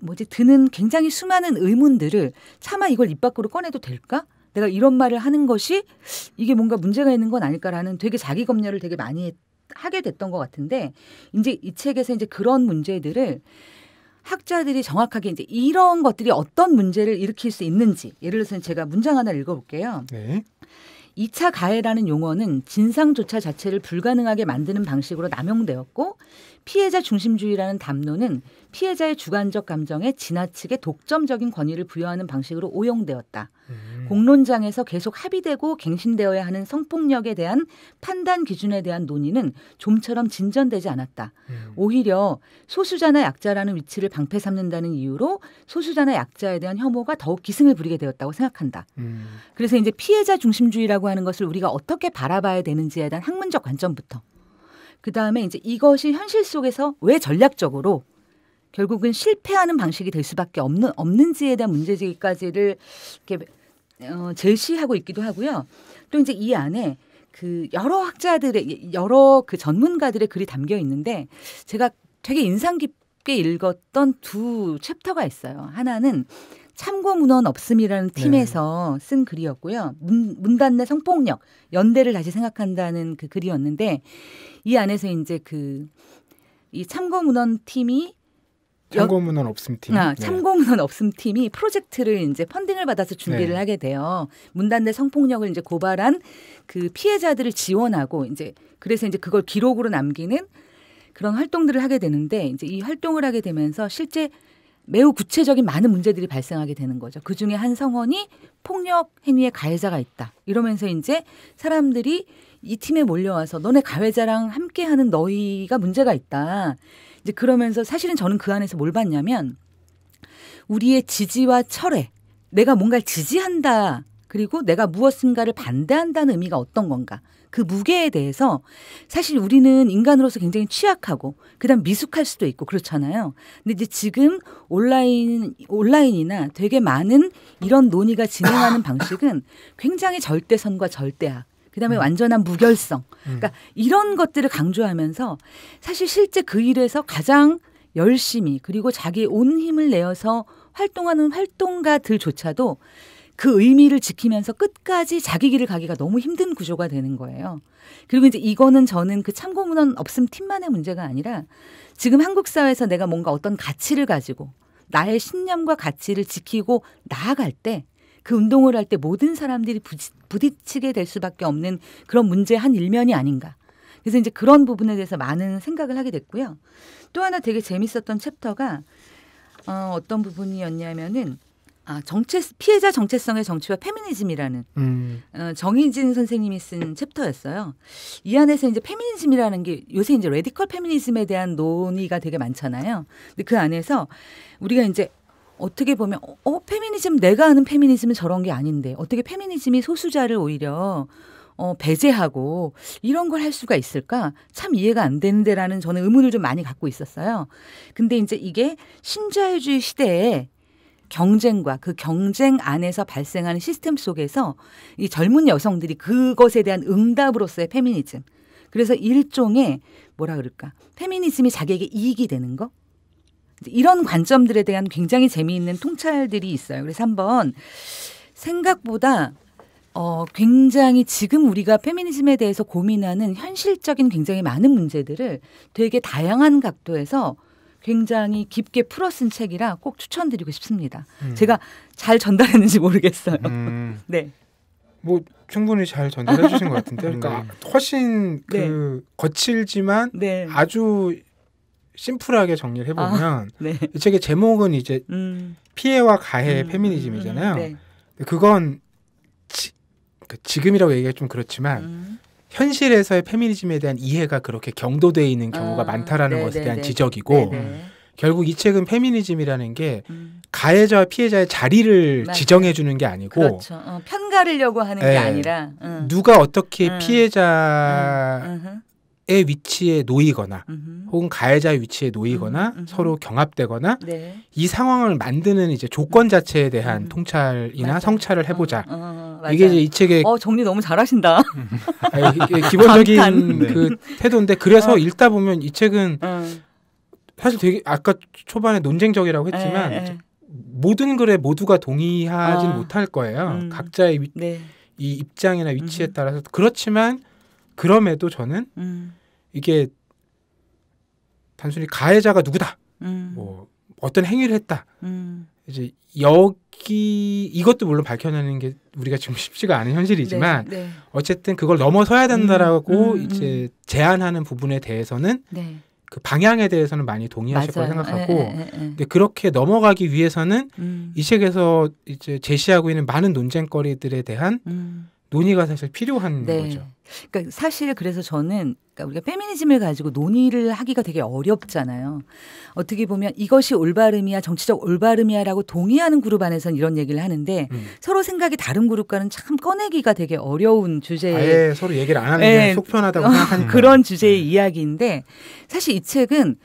뭐지 드는 굉장히 수많은 의문들을 차마 이걸 입 밖으로 꺼내도 될까? 내가 이런 말을 하는 것이 이게 뭔가 문제가 있는 건 아닐까라는 되게 자기 검열을 되게 많이 하게 됐던 것 같은데 이제 이 책에서 이제 그런 문제들을 학자들이 정확하게 이제 이런 것들이 어떤 문제를 일으킬 수 있는지 예를 들어서 제가 문장 하나 읽어볼게요. 네. 2차 가해라는 용어는 진상조차 자체를 불가능하게 만드는 방식으로 남용되었고 피해자 중심주의라는 담론은 피해자의 주관적 감정에 지나치게 독점적인 권위를 부여하는 방식으로 오용되었다. 음. 공론장에서 계속 합의되고 갱신되어야 하는 성폭력에 대한 판단 기준에 대한 논의는 좀처럼 진전되지 않았다. 음. 오히려 소수자나 약자라는 위치를 방패 삼는다는 이유로 소수자나 약자에 대한 혐오가 더욱 기승을 부리게 되었다고 생각한다. 음. 그래서 이제 피해자 중심주의라고 하는 것을 우리가 어떻게 바라봐야 되는지에 대한 학문적 관점부터 그 다음에 이제 이것이 현실 속에서 왜 전략적으로 결국은 실패하는 방식이 될 수밖에 없는 없는지에 대한 문제제기까지를 이렇게 어, 제시하고 있기도 하고요. 또 이제 이 안에 그 여러 학자들의 여러 그 전문가들의 글이 담겨 있는데 제가 되게 인상 깊게 읽었던 두 챕터가 있어요. 하나는 참고 문헌 없음이라는 네. 팀에서 네. 쓴 글이었고요. 문, 문단내 성폭력 연대를 다시 생각한다는 그 글이었는데 이 안에서 이제 그 이 참고 문헌 팀이 참고문헌 없음 팀. 아, 네. 참고문헌 없음 팀이 프로젝트를 이제 펀딩을 받아서 준비를 네. 하게 돼요. 문단대 성폭력을 이제 고발한 그 피해자들을 지원하고 이제 그래서 이제 그걸 기록으로 남기는 그런 활동들을 하게 되는데 이제 이 활동을 하게 되면서 실제 매우 구체적인 많은 문제들이 발생하게 되는 거죠. 그 중에 한 성원이 폭력 행위의 가해자가 있다. 이러면서 이제 사람들이 이 팀에 몰려와서 너네 가해자랑 함께하는 너희가 문제가 있다. 이제 그러면서 사실은 저는 그 안에서 뭘 봤냐면 우리의 지지와 철회, 내가 뭔가를 지지한다. 그리고 내가 무엇인가를 반대한다는 의미가 어떤 건가? 그 무게에 대해서 사실 우리는 인간으로서 굉장히 취약하고 그다음 미숙할 수도 있고 그렇잖아요. 근데 이제 지금 온라인 온라인이나 되게 많은 이런 논의가 진행하는 방식은 굉장히 절대선과 절대악 그다음에 음. 완전한 무결성. 음. 그러니까 이런 것들을 강조하면서 사실 실제 그 일에서 가장 열심히 그리고 자기 온 힘을 내어서 활동하는 활동가들조차도 그 의미를 지키면서 끝까지 자기 길을 가기가 너무 힘든 구조가 되는 거예요. 그리고 이제 이거는 저는 그 참고문헌 없음 팀만의 문제가 아니라 지금 한국 사회에서 내가 뭔가 어떤 가치를 가지고 나의 신념과 가치를 지키고 나아갈 때그 운동을 할 때 모든 사람들이 부딪히게 될 수밖에 없는 그런 문제 한 일면이 아닌가. 그래서 이제 그런 부분에 대해서 많은 생각을 하게 됐고요. 또 하나 되게 재밌었던 챕터가 어, 어떤 부분이었냐면은 아, 정체 피해자 정체성의 정치와 페미니즘이라는 음. 어, 정희진 선생님이 쓴 챕터였어요. 이 안에서 이제 페미니즘이라는 게 요새 이제 레디컬 페미니즘에 대한 논의가 되게 많잖아요. 근데 그 안에서 우리가 이제 어떻게 보면 어, 어 페미니즘 내가 아는 페미니즘은 저런 게 아닌데 어떻게 페미니즘이 소수자를 오히려 어, 배제하고 이런 걸 할 수가 있을까? 참 이해가 안 되는데라는 저는 의문을 좀 많이 갖고 있었어요. 근데 이제 이게 신자유주의 시대에 경쟁과 그 경쟁 안에서 발생하는 시스템 속에서 이 젊은 여성들이 그것에 대한 응답으로서의 페미니즘. 그래서 일종의 뭐라 그럴까? 페미니즘이 자기에게 이익이 되는 거? 이런 관점들에 대한 굉장히 재미있는 통찰들이 있어요. 그래서 한번 생각보다 어, 굉장히 지금 우리가 페미니즘에 대해서 고민하는 현실적인 굉장히 많은 문제들을 되게 다양한 각도에서 굉장히 깊게 풀어쓴 책이라 꼭 추천드리고 싶습니다. 음. 제가 잘 전달했는지 모르겠어요. 음. *laughs* 네. 뭐 충분히 잘 전달해 주신 것 같은데, *laughs* 네. 그러니까 훨씬 그 네. 거칠지만 네. 아주 심플하게 정리를 해보면 아, 네. 이 책의 제목은 이제 음. 피해와 가해의 음, 페미니즘이잖아요. 음, 음, 음, 네. 그건 지, 그 지금이라고 얘기가 좀 그렇지만 음. 현실에서의 페미니즘에 대한 이해가 그렇게 경도돼 있는 경우가 아, 많다라는 네, 것에 네, 대한 네. 지적이고 결국 이 책은 페미니즘이라는 게 가해자와 피해자의 자리를 지정해주는 게 아니고 그렇죠. 어, 편가르려고 하는 에, 게 아니라 누가 어떻게 피해자 가해자의 위치에 놓이거나 음흠. 혹은 가해자의 위치에 놓이거나 음흠. 음, 서로 음. 경합되거나 네. 이 상황을 만드는 이제 조건 음. 자체에 대한 음. 통찰이나 맞아. 성찰을 어, 해보자. 어, 어, 어 이게 이제 이 책의 어, 정리 너무 잘하신다. *laughs* 아, 기본적인 그 네. 태도인데 그래서 어. 읽다 보면 이 책은 어. 사실 되게 아까 초반에 논쟁적이라고 예, 했지만 에, 예. 에. 모든 글에 모두가 동의하진 아. 못할 거예요. 음. 각자의 위, 네. 이 입장이나 위치에 음. 따라서 그렇지만 그럼에도 저는 음. 이게 단순히 가해자가 누구다, 음. 뭐 어떤 행위를 했다. 음. 이제 여기 이것도 물론 밝혀내는 게 우리가 지금 *laughs* 쉽지가 않은 현실이지만 네, 네. 어쨌든 그걸 넘어서야 된다라고 음, 음, 음, 이제 제안하는 부분에 대해서는 네. 그 방향에 대해서는 많이 동의하실 거라 생각하고 에, 에, 에, 근데 그렇게 넘어가기 위해서는 음. 이 책에서 이제 제시하고 있는 많은 논쟁거리들에 대한 논의가 사실 필요한 네. 거죠. 그러니까 사실 그래서 저는 그러니까 우리가 페미니즘을 가지고 논의를 하기가 되게 어렵잖아요. 어떻게 보면 이것이 올바름이야, 정치적 올바름이야라고 동의하는 그룹 안에서는 이런 얘기를 하는데 음. 서로 생각이 다른 그룹과는 참 꺼내기가 되게 어려운 주제에 아예 서로 얘기를 안 하는 게 네. 속편하다고 어, 생각하는 그런 주제의 네. 이야기인데 사실 이 책은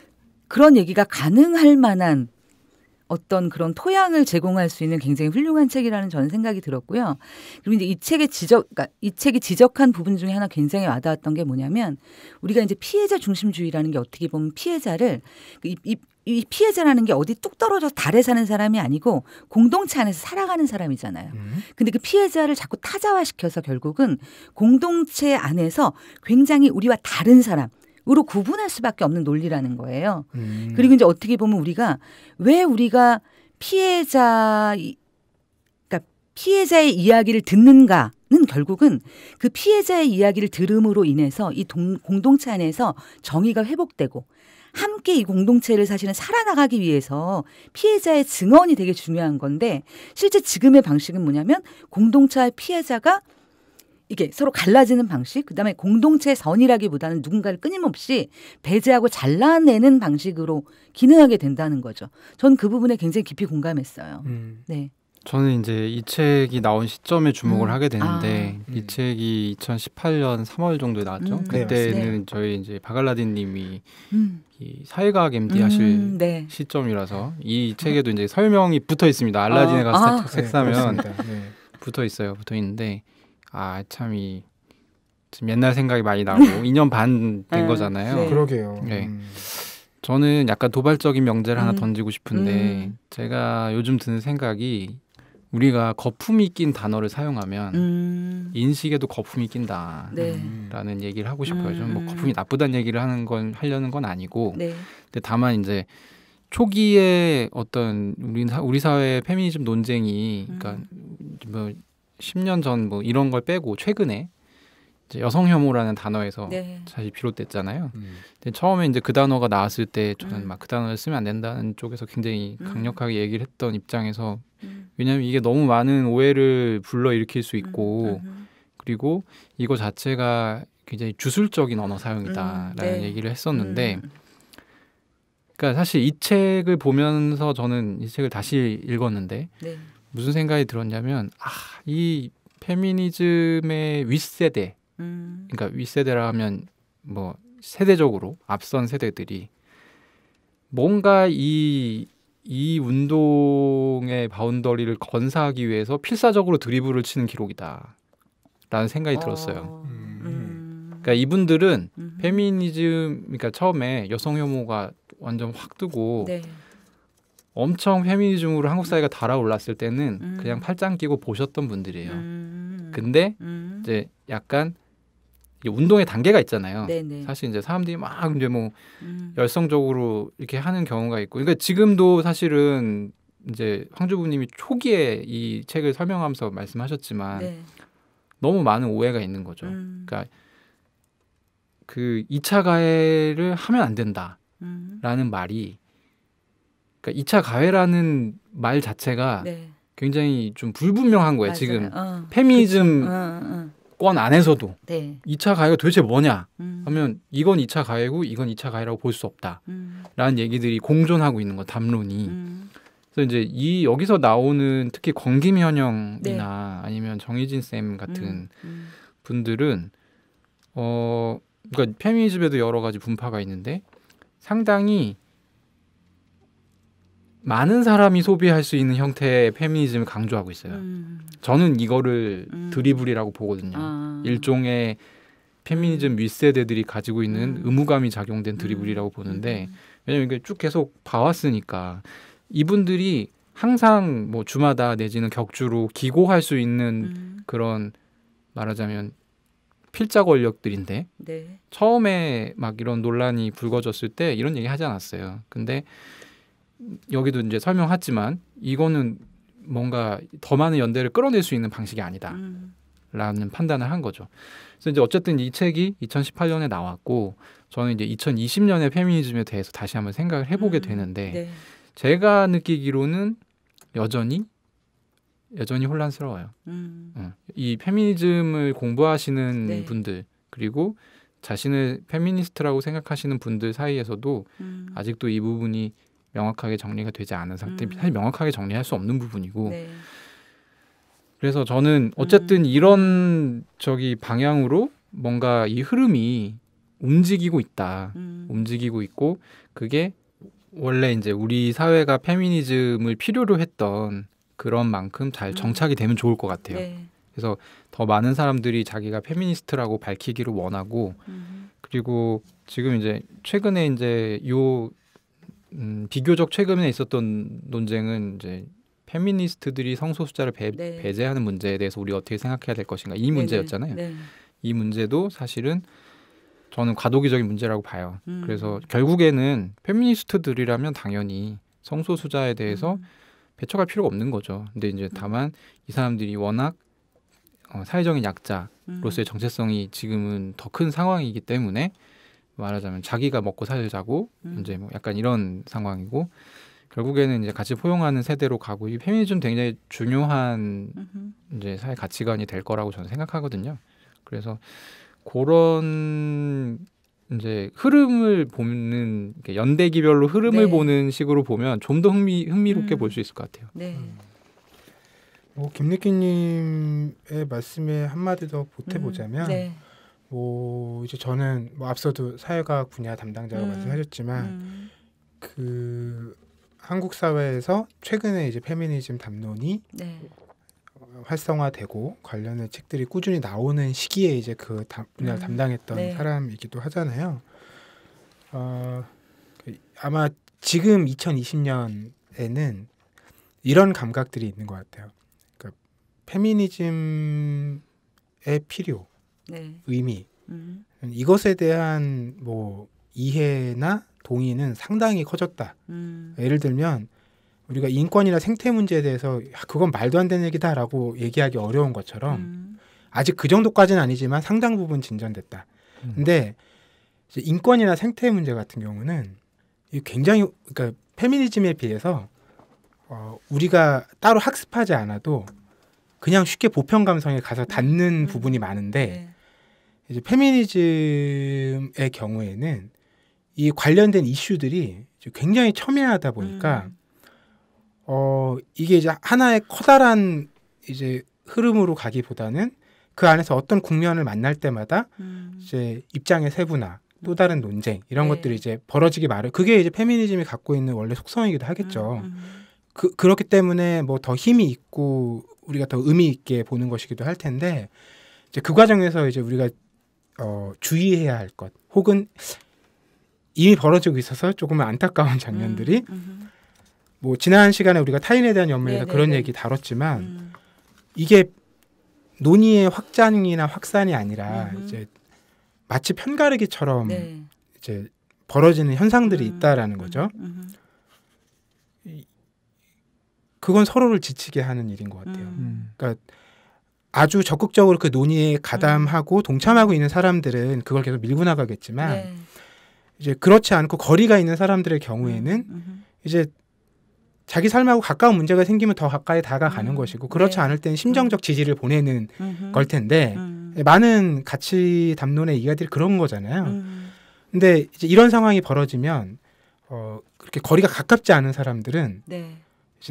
그런 얘기가 가능할 만한 어떤 그런 토양을 제공할 수 있는 굉장히 훌륭한 책이라는 저는 생각이 들었고요. 그리고 이제 이 책의 지적, 그러니까 이 책이 지적한 부분 중에 하나 굉장히 와닿았던 게 뭐냐면 우리가 이제 피해자 중심주의라는 게 어떻게 보면 피해자를 그 이, 이, 이 피해자라는 게 어디 뚝 떨어져 달에 사는 사람이 아니고 공동체 안에서 살아가는 사람이잖아요. 음. 근데 그 피해자를 자꾸 타자화시켜서 결국은 공동체 안에서 굉장히 우리와 다른 사람, 으로 구분할 수밖에 없는 논리라는 거예요. 음. 그리고 이제 어떻게 보면 우리가 왜 우리가 피해자 그러니까 피해자의 이야기를 듣는가는 결국은 그 피해자의 이야기를 들음으로 인해서 이 동, 공동체 안에서 정의가 회복되고 함께 이 공동체를 사실은 살아나가기 위해서 피해자의 증언이 되게 중요한 건데 실제 지금의 방식은 뭐냐면 공동체의 피해자가 이게 서로 갈라지는 방식, 그 다음에 공동체 선이라기보다는 누군가를 끊임없이 배제하고 잘라내는 방식으로 기능하게 된다는 거죠. 저는 그 부분에 굉장히 깊이 공감했어요. 음. 네. 저는 이제 이 책이 나온 시점에 주목을 음. 하게 되는데 아. 이 음. 책이 2018년 3월 정도에 나왔죠. 음. 그때는 네, 저희 이제 바갈라딘 님이 음. 이 사회과학 MD 하실 음, 네. 시점이라서 이 책에도 이제 설명이 붙어 있습니다. 알라딘에 가서 아. 아. 색, 사면 네, 네, 붙어 있어요. 붙어 있는데 아참이 지금 옛날 생각이 많이 나고 2년 *laughs* 반 된 거잖아요. 네. 그러게요. 네. 음. 저는 약간 도발적인 명제를 하나 음. 던지고 싶은데 음. 제가 요즘 드는 생각이 우리가 거품이 낀 단어를 사용하면 음. 인식에도 거품이 낀다라는 네. 얘기를 하고 싶어요. 뭐 음. 좀뭐 거품이 나쁘다는 얘기를 하는 건 하려는 건 아니고, 네. 근데 다만 이제 초기에 어떤 우리 우리 사회 페미니즘 논쟁이, 그러니까 음. 뭐 10년 전 뭐 이런 걸 빼고 최근에 이제 여성 혐오라는 단어에서 네. 사실 비롯됐잖아요. 음. 근데 처음에 이제 그 단어가 나왔을 때 저는 음. 막그 단어를 쓰면 안 된다는 쪽에서 굉장히 음. 강력하게 얘기를 했던 입장에서 음. 왜냐하면 이게 너무 많은 오해를 불러 일으킬 수 있고 음. 그리고 이거 자체가 굉장히 주술적인 언어 사용이다라는 네. 얘기를 했었는데. 그러니까 사실 이 책을 보면서 저는 이 책을 다시 읽었는데 네. 무슨 생각이 들었냐면 아, 이 페미니즘의 윗세대 음. 그러니까 윗세대라 하면 뭐 세대적으로 앞선 세대들이 뭔가 이, 이 운동의 바운더리를 건사하기 위해서 필사적으로 드리블을 치는 기록이다. 라는 생각이 어... 들었어요. 음. 음. 그러니까 이분들은 음. 페미니즘, 그러니까 처음에 여성 혐오가 완전 확 뜨고 네. 엄청 페미니즘으로 한국 사회가 달아올랐을 때는 음. 그냥 팔짱 끼고 보셨던 분들이에요. 음. 근데 음. 이제 약간 운동의 단계가 있잖아요. 네네. 사실 이제 사람들이 막 이제 뭐 음. 열성적으로 이렇게 하는 경우가 있고, 그러니까 지금도 사실은 이제 황주부님이 초기에 이 책을 설명하면서 말씀하셨지만 네. 너무 많은 오해가 있는 거죠. 음. 그러니까 그 2차 가해를 하면 안 된다라는 음. 말이 그러니까 2차 가해라는 말 자체가 네. 굉장히 좀 불분명한 거예요. 맞아요. 지금 어, 페미니즘 어, 어, 어. 권 안에서도 네. 2차 가해가 도대체 뭐냐 음. 하면 이건 2차 가해고 이건 2차 가해라고 볼 수 없다라는 음. 얘기들이 공존하고 있는 거 담론이. 음. 그래서 이제 이 여기서 나오는 특히 권김현영이나 네. 아니면 정희진 쌤 같은 음, 음. 분들은 어 그러니까 페미니즘에도 여러 가지 분파가 있는데 상당히 많은 사람이 소비할 수 있는 형태의 페미니즘을 강조하고 있어요. 음. 저는 이거를 음. 드리블이라고 보거든요. 아. 일종의 페미니즘 윗세대들이 가지고 있는 음. 의무감이 작용된 음. 드리블이라고 보는데 왜냐면 이게 쭉 계속 봐왔으니까 이분들이 항상 뭐 주마다 내지는 격주로 기고할 수 있는 그런 말하자면 필자 권력들인데 네. 처음에 막 이런 논란이 불거졌을 때 이런 얘기 하지 않았어요. 근데 여기도 이제 설명했지만 이거는 뭔가 더 많은 연대를 끌어낼 수 있는 방식이 아니다. 라는 판단을 한 거죠. 그래서 이제 어쨌든 이 책이 2018년에 나왔고 저는 이제 2020년의 페미니즘에 대해서 다시 한번 생각을 해보게 음, 되는데 네. 제가 느끼기로는 여전히 여전히 혼란스러워요. 음. 음. 이 페미니즘을 공부하시는 네. 분들 그리고 자신을 페미니스트라고 생각하시는 분들 사이에서도 음. 아직도 이 부분이 명확하게 정리가 되지 않은 상태. 음. 사실 명확하게 정리할 수 없는 부분이고. 네. 그래서 저는 음. 어쨌든 음. 이런 저기 방향으로 뭔가 이 흐름이 움직이고 있다. 음. 움직이고 있고 그게 원래 이제 우리 사회가 페미니즘을 필요로 했던 그런 만큼 잘 음. 정착이 되면 좋을 것 같아요. 네. 그래서 더 많은 사람들이 자기가 페미니스트라고 밝히기를 원하고 음. 그리고 지금 이제 최근에 이제 요 음, 비교적 최근에 있었던 논쟁은 이제 페미니스트들이 성소수자를 배, 네. 배제하는 문제에 대해서 우리 어떻게 생각해야 될 것인가 이 네, 네. 문제였잖아요. 네. 이 문제도 사실은 저는 과도기적인 문제라고 봐요. 음. 그래서 결국에는 페미니스트들이라면 당연히 성소수자에 대해서 음. 배척할 필요가 없는 거죠. 근데 이제 음. 다만 이 사람들이 워낙 어, 사회적인 약자로서의 음. 정체성이 지금은 더 큰 상황이기 때문에 말하자면 자기가 먹고 살자고 음. 이제 뭐 약간 이런 상황이고 결국에는 이제 같이 포용하는 세대로 가고 이 페미니즘 굉장히 중요한 음흠. 이제 사회 가치관이 될 거라고 저는 생각하거든요. 그래서 그런 이제 흐름을 보는 연대기별로 흐름을 네. 보는 식으로 보면 좀 더 흥미 흥미롭게 음. 볼수 있을 것 같아요. 네. 음. 뭐 김래기님의 말씀에 한마디 더 보태보자면. 음. 네. 뭐 이제 저는 뭐 앞서도 사회과학 분야 담당자로 음. 말씀하셨지만 음. 그 한국 사회에서 최근에 이제 페미니즘 담론이 네. 활성화되고 관련된 책들이 꾸준히 나오는 시기에 이제 그 분야 음. 담당했던 네. 사람이기도 하잖아요. 어, 그 아마 지금 2020년에는 이런 감각들이 있는 것 같아요. 그러니까 페미니즘의 필요, 네. 의미 음. 이것에 대한 뭐 이해나 동의는 상당히 커졌다. 음. 예를 들면 우리가 인권이나 생태 문제에 대해서 그건 말도 안 되는 얘기다라고 얘기하기 어려운 것처럼 음. 아직 그 정도까지는 아니지만 상당 부분 진전됐다. 음. 근데 인권이나 생태 문제 같은 경우는 굉장히 그러니까 페미니즘에 비해서 어, 우리가 따로 학습하지 않아도 그냥 쉽게 보편 감성에 가서 닿는 음. 부분이 많은데 네. 이제 페미니즘의 경우에는 이 관련된 이슈들이 굉장히 첨예하다 보니까 음. 어 이게 이제 하나의 커다란 이제 흐름으로 가기보다는 그 안에서 어떤 국면을 만날 때마다 음. 이제 입장의 세분화또 다른 논쟁 이런 네. 것들이 이제 벌어지기 마련 그게 이제 페미니즘이 갖고 있는 원래 속성이기도 하겠죠 음. 음. 그 그렇기 때문에 뭐 더 힘이 있고 우리가 더 의미 있게 보는 것이기도 할 텐데 이제 그 과정에서 이제 우리가 어, 주의해야 할 것, 혹은 이미 벌어지고 있어서 조금 안타까운 장면들이 음, 음, 뭐 지난 시간에 우리가 타인에 대한 연민에서 네네네. 그런 네. 얘기 다뤘지만 음. 이게 논의의 확장이나 확산이 아니라 음 이제 마치 편가르기처럼 네. 이제 벌어지는 현상들이 음. 있다라는 거죠. 음흠. 음, 음. 그건 서로를 지치게 하는 일인 것 같아요. 음. 그러니까 아주 적극적으로 그 논의에 음. 가담하고 음. 동참하고 있는 사람들은 그걸 계속 밀고 나가겠지만 네. 이제 그렇지 않고 거리가 있는 사람들의 경우에는 음, 음, 음. 이제 자기 삶하고 가까운 문제가 생기면 더 가까이 다가가는 음. 것이고 그렇지 네. 않을 땐 심정적 지지를 보내는 걸 텐데 많은 가치 담론의 이야기들이 그런 거잖아요. 근데 이제 이런 상황이 벌어지면 어 그렇게 거리가 가깝지 않은 사람들은 네.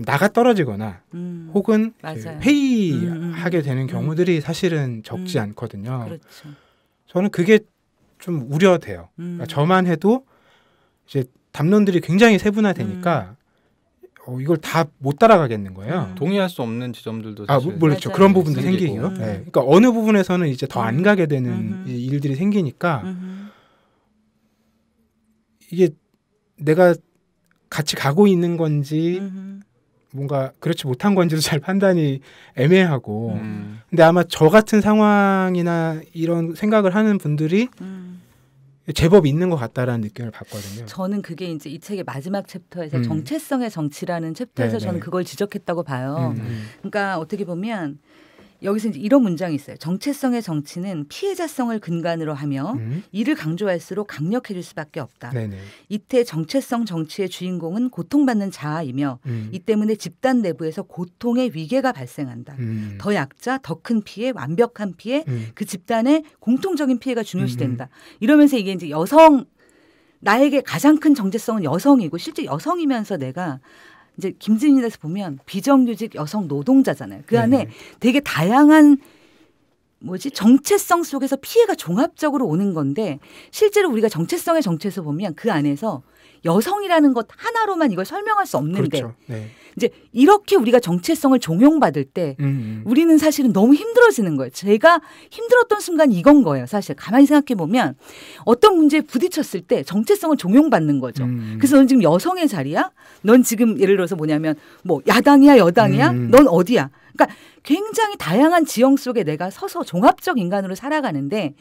나가 떨어지거나 음, 혹은 회의하게 음, 음, 음 되는 음. 경우들이 사실은 적지 않거든요. 그렇죠. 저는 그게 좀 우려돼요. 그러니까 저만 해도 이제 담론들이 굉장히 세분화되니까 어, 이걸 다 못 따라가겠는 거예요. 음. 동의할 수 없는 지점들도 아, 뭐, 그죠 그런 부분도 생기고요. 음. 네. 그러니까 어느 부분에서는 이제 더 안 가게 되는 음. 일들이 생기니까 이게 내가 같이 가고 있는 건지 뭔가 그렇지 못한 건지도 잘 판단이 애매하고 음. 근데 아마 저 같은 상황이나 이런 생각을 하는 분들이 음. 제법 있는 것 같다라는 느낌을 받거든요. 저는 그게 이제 이 책의 마지막 챕터에서 음. 정체성의 정치라는 챕터에서 네네. 저는 네. 그걸 지적했다고 봐요. 음, 음. 그러니까 어떻게 보면 여기서 이제 이런 문장이 있어요. 정체성의 정치는 피해자성을 근간으로 하며 음. 이를 강조할수록 강력해질 수밖에 없다. 네네. 이때 정체성 정치의 주인공은 고통받는 자아이며 음. 이 때문에 집단 내부에서 고통의 위계가 발생한다. 음. 더 약자, 더 큰 피해, 완벽한 피해, 음. 그 집단의 공통적인 피해가 중요시된다. 음. 이러면서 이게 이제 여성 나에게 가장 큰 정체성은 여성이고 실제 여성이면서 내가 이제 김진일에서 보면 비정규직 여성 노동자잖아요. 그 안에 네. 되게 다양한 뭐지 정체성 속에서 피해가 종합적으로 오는 건데 실제로 우리가 정체성의 정체에서 보면 그 안에서 여성이라는 것 하나로만 이걸 설명할 수 없는데 그렇죠. 네. 이제 이렇게 우리가 정체성을 종용받을 때 음음. 음. 우리는 사실은 너무 힘들어지는 거예요. 제가 힘들었던 순간 이건 거예요. 사실 가만히 생각해 보면 어떤 문제에 부딪혔을 때 정체성을 종용받는 거죠. 음. 그래서 넌 지금 여성의 자리야? 넌 지금 예를 들어서 뭐냐면 뭐 야당이야, 여당이야? 음. 음. 넌 어디야? 그러니까 굉장히 다양한 지형 속에 내가 서서 종합적 인간으로 살아가는데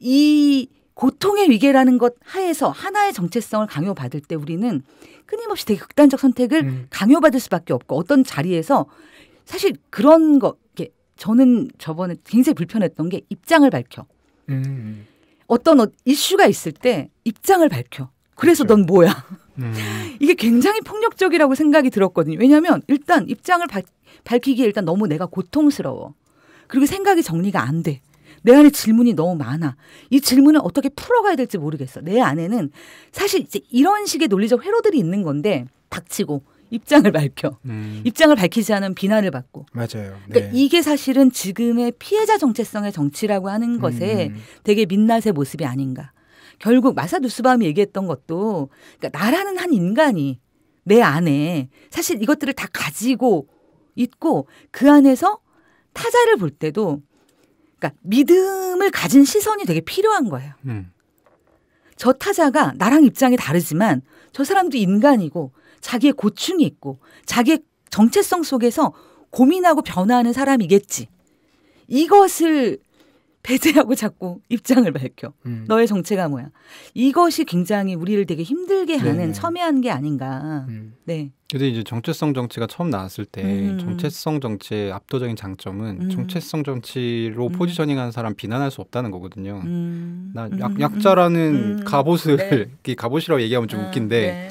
이 고통의 위계라는 것 하에서 하나의 정체성을 강요받을 때 우리는 끊임없이 되게 극단적 선택을 음. 강요받을 수밖에 없고 어떤 자리에서 사실 그런 거이 저는 저번에 굉장히 불편했던 게 입장을 밝혀 음. 음. 어떤 어, 이슈가 있을 때 입장을 밝혀 그래서 그렇죠. 넌 뭐야 음. *laughs* 이게 굉장히 폭력적이라고 생각이 들었거든요 왜냐하면 일단 입장을 밝히기에 일단 너무 내가 고통스러워 그리고 생각이 정리가 안 돼. 내 안에 질문이 너무 많아. 이 질문을 어떻게 풀어가야 될지 모르겠어. 내 안에는 사실 이제 이런 식의 논리적 회로들이 있는 건데 닥치고 입장을 밝혀 음. 입장을 밝히지 않은 비난을 받고 맞아요. 그러니까 이게 사실은 지금의 피해자 정체성의 정치라고 하는 것에 음. 되게 민낯의 모습이 아닌가. 결국 마사두스밤이 얘기했던 것도 그러니까 나라는 한 인간이 내 안에 사실 이것들을 다 가지고 있고 그 안에서 타자를 볼 때도 그러니까 믿음을 가진 시선이 되게 필요한 거예요. 음. 저 타자가 나랑 입장이 다르지만 저 사람도 인간이고 자기의 고충이 있고 자기의 정체성 속에서 고민하고 변화하는 사람이겠지. 이것을 배제하고 자꾸 입장을 밝혀. 음. 너의 정체가 뭐야? 이것이 굉장히 우리를 되게 힘들게 네, 하는 네네. 첨예한 게 아닌가. 음. 네. 근데 이제 정체성 정치가 처음 나왔을 때 음. 정체성 정치의 압도적인 장점은 음. 정체성 정치로 음. 포지셔닝한 사람 비난할 수 없다는 거거든요. 음. 나 음. 약, 자라는 갑옷을 네. *laughs* 갑옷이라고 얘기하면 좀 아, 웃긴데 네.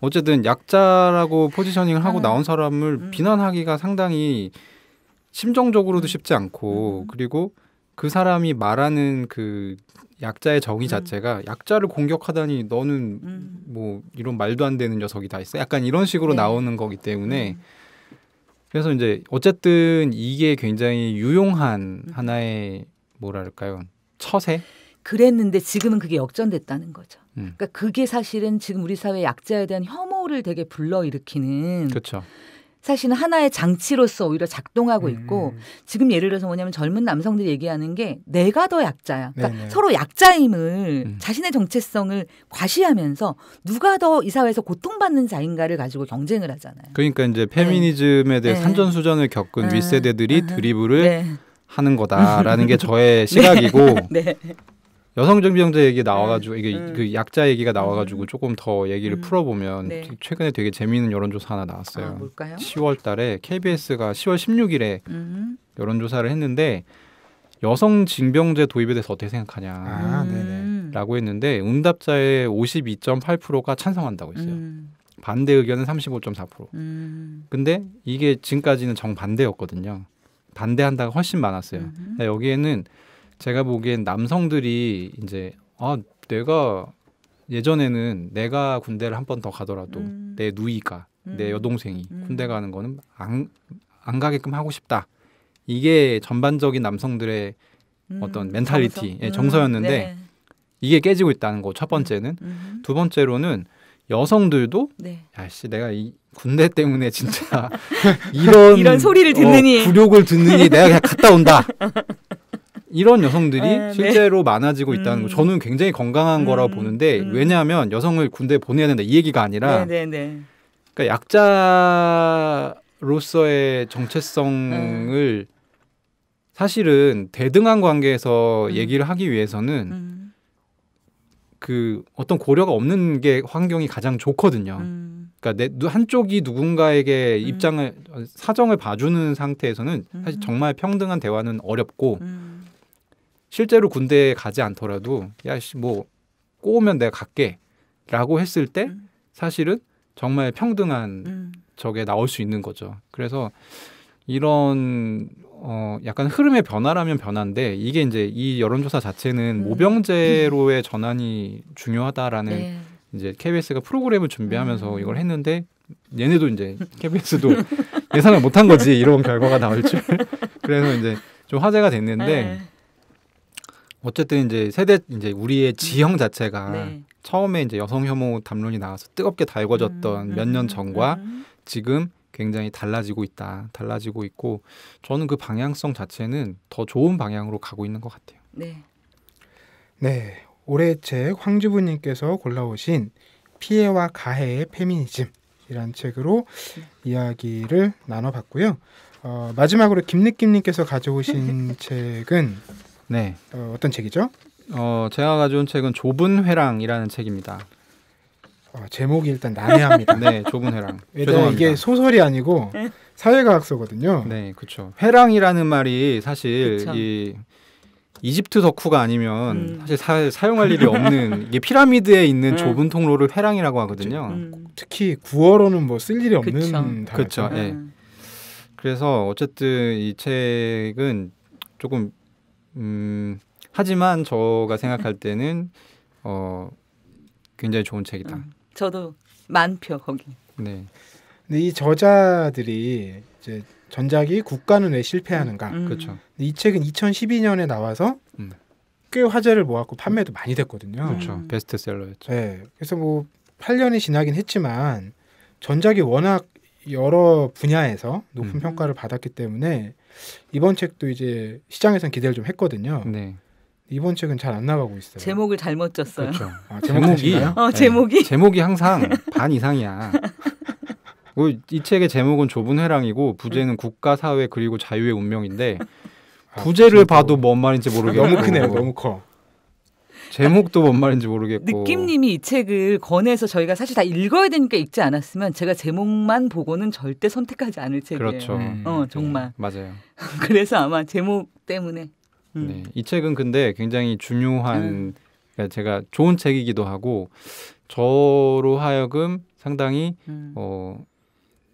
어쨌든 약자라고 포지셔닝을 하고 아. 나온 사람을 비난하기가 상당히 심정적으로도 쉽지 않고 그리고 그 사람이 말하는 그 약자의 정의 음. 자체가 약자를 공격하다니 너는 음. 뭐 이런 말도 안 되는 녀석이 다 있어 약간 이런 식으로 네. 나오는 거기 때문에 음. 그래서 이제 어쨌든 이게 굉장히 유용한 음. 하나의 뭐랄까요 처세 그랬는데 지금은 그게 역전됐다는 거죠. 음. 그러니까 그게 사실은 지금 우리 사회 약자에 대한 혐오를 되게 불러일으키는 그렇죠. 사실은 하나의 장치로서 오히려 작동하고 음. 있고 음. 지금 예를 들어서 뭐냐면 젊은 남성들이 얘기하는 게 내가 더 약자야. 그러니까 네네. 서로 약자임을 음. 자신의 정체성을 과시하면서 누가 더 이 사회에서 고통받는 자인가를 가지고 경쟁을 하잖아요. 그러니까 이제 페미니즘에 대해 네. 산전수전을 네. 겪은 네. 윗세대들이 네. 드리블을 네. 하는 거다라는 게 저의 시각이고 *laughs* 네. 여성 정비병자 얘기 나와가지고 음, 이게 음. 그 약자 얘기가 음. 나와가지고 조금 더 얘기를 음. 풀어보면 네. 그 최근에 되게 재미있는 여론조사 하나 나왔어요. 아, 뭘까요? 10월달에 KBS가 10월 16일에 음. 여론조사를 했는데 여성 징병제 도입에 대해서 어떻게 생각하냐. 아, 음. 라고 했는데 응답자의 52.8%가 찬성한다고 했어요. 반대 의견은 35.4%. 음. 근데 이게 지금까지는 정반대였거든요. 반대한다가 훨씬 많았어요. 그러니까 여기에는 제가 보기엔 남성들이 이제 아 내가 예전에는 내가 군대를 한 번 더 가더라도 음. 내 누이가 음. 내 여동생이 음. 군대 가는 거는 안, 안 가게끔 하고 싶다. 이게 전반적인 남성들의 음, 어떤 멘탈리티의 정서? 예, 정서였는데 음, 네. 이게 깨지고 있다는 거 첫 번째는 음, 두 번째로는 여성들도 네. 야씨 내가 이 군대 때문에 진짜 *laughs* 이런 이런 소리를 듣느니 어, 굴욕을 듣느니 내가 그냥 갔다 온다 *laughs* 이런 여성들이 아, 네, 실제로 네. 많아지고 있다는 거 음. 저는 굉장히 건강한 거라고 음. 보는데 음. 왜냐하면 여성을 군대에 보내야 된다 이 얘기가 아니라 네, 네, 네. 그러니까 약자로서의 정체성을 사실은 대등한 관계에서 음. 얘기를 하기 위해서는 그 어떤 고려가 없는 게 환경이 가장 좋거든요. 그러니까 내, 한쪽이 누군가에게 입장을 사정을 봐주는 상태에서는 사실 정말 평등한 대화는 어렵고 실제로 군대에 가지 않더라도 야 씨 뭐 꼬우면 내가 갈게라고 했을 때 음. 사실은 정말 평등한 음. 적에 나올 수 있는 거죠. 그래서 이런 어 약간 흐름의 변화라면 변화인데 이게 이제 이 여론조사 자체는 음. 모병제로의 전환이 중요하다라는 네. 이제 KBS가 프로그램을 준비하면서 음. 이걸 했는데 얘네도 이제 KBS도 *laughs* 예상을 못한 거지 이런 결과가 나올 줄. *laughs* 그래서 이제 좀 화제가 됐는데. 네. 어쨌든 이제 세대 이제 우리의 음. 지형 자체가 네. 처음에 이제 여성 혐오 담론이 나와서 뜨겁게 달궈졌던 음, 음 몇년 음, 전과 음. 지금 굉장히 달라지고 있다. 달라지고 있고 저는 그 방향성 자체는 더 좋은 방향으로 가고 있는 것 같아요. 네. 네. 올해 책 황주부님께서 골라오신 피해와 가해의 페미니즘이란 책으로 네. 이야기를 나눠봤고요. 어, 마지막으로 김느낌님께서 가져오신 *laughs* 책은 네. 어, 떤 책이죠? 어, 제가 가져온 책은 좁은 회랑이라는 책입니다. 어, 제목이 일단 난해합니다. *laughs* 네, 좁은 회랑. *laughs* 왜냐면 이게 소설이 아니고 네. 사회과학서거든요. 네, 그렇죠. 회랑이라는 말이 사실 그쵸. 이 이집트 덕후가 아니면 음. 사실 사, 용할 일이 없는 *laughs* 이게 피라미드에 있는 음. 좁은 통로를 회랑이라고 하거든요. 음. 특히 구어로는 뭐 쓸 일이 없는 그렇죠. 예. 그래서 어쨌든 이 책은 조금 음, 하지만 저가 생각할 때는 어, 굉장히 좋은 책이다. 음, 저도 만표 거기. 네. 근데 이 저자들이 이제 전작이 국가는 왜 실패하는가. 음. 음. 그렇죠. 이 책은 2012년에 나와서 음. 꽤 화제를 모았고 판매도 많이 됐거든요. 그렇죠. 음. 베스트셀러였죠. 네. 그래서 뭐 8년이 지나긴 했지만 전작이 워낙 여러 분야에서 높은 음. 평가를 받았기 때문에 이번 책도 이제 시장에선 기대를 좀 했거든요. 네. 이번 책은 잘 안 나가고 있어요. 제목을 잘못 짰어요. 그렇죠. 아, 아 제목이 어, 네. 제목이 네, 제목이 항상 반 이상이야. 뭐 이 책의 제목은 좁은 회랑이고 부제는 국가 사회 그리고 자유의 운명인데 아, 부제를 아, 봐도 뭔 말인지 모르겠고 너무 크네요. 너무 커. 제목도 뭔 말인지 모르겠고 느낌님이 이 책을 권해서 저희가 사실 다 읽어야 되니까 읽지 않았으면 제가 제목만 보고는 절대 선택하지 않을 책이에요. 그렇죠. 음. 어 정말 네. 맞아요. *laughs* 그래서 아마 제목 때문에 음. 네, 이 책은 근데 굉장히 중요한 음. 그러니까 제가 좋은 책이기도 하고 저로 하여금 상당히 음. 어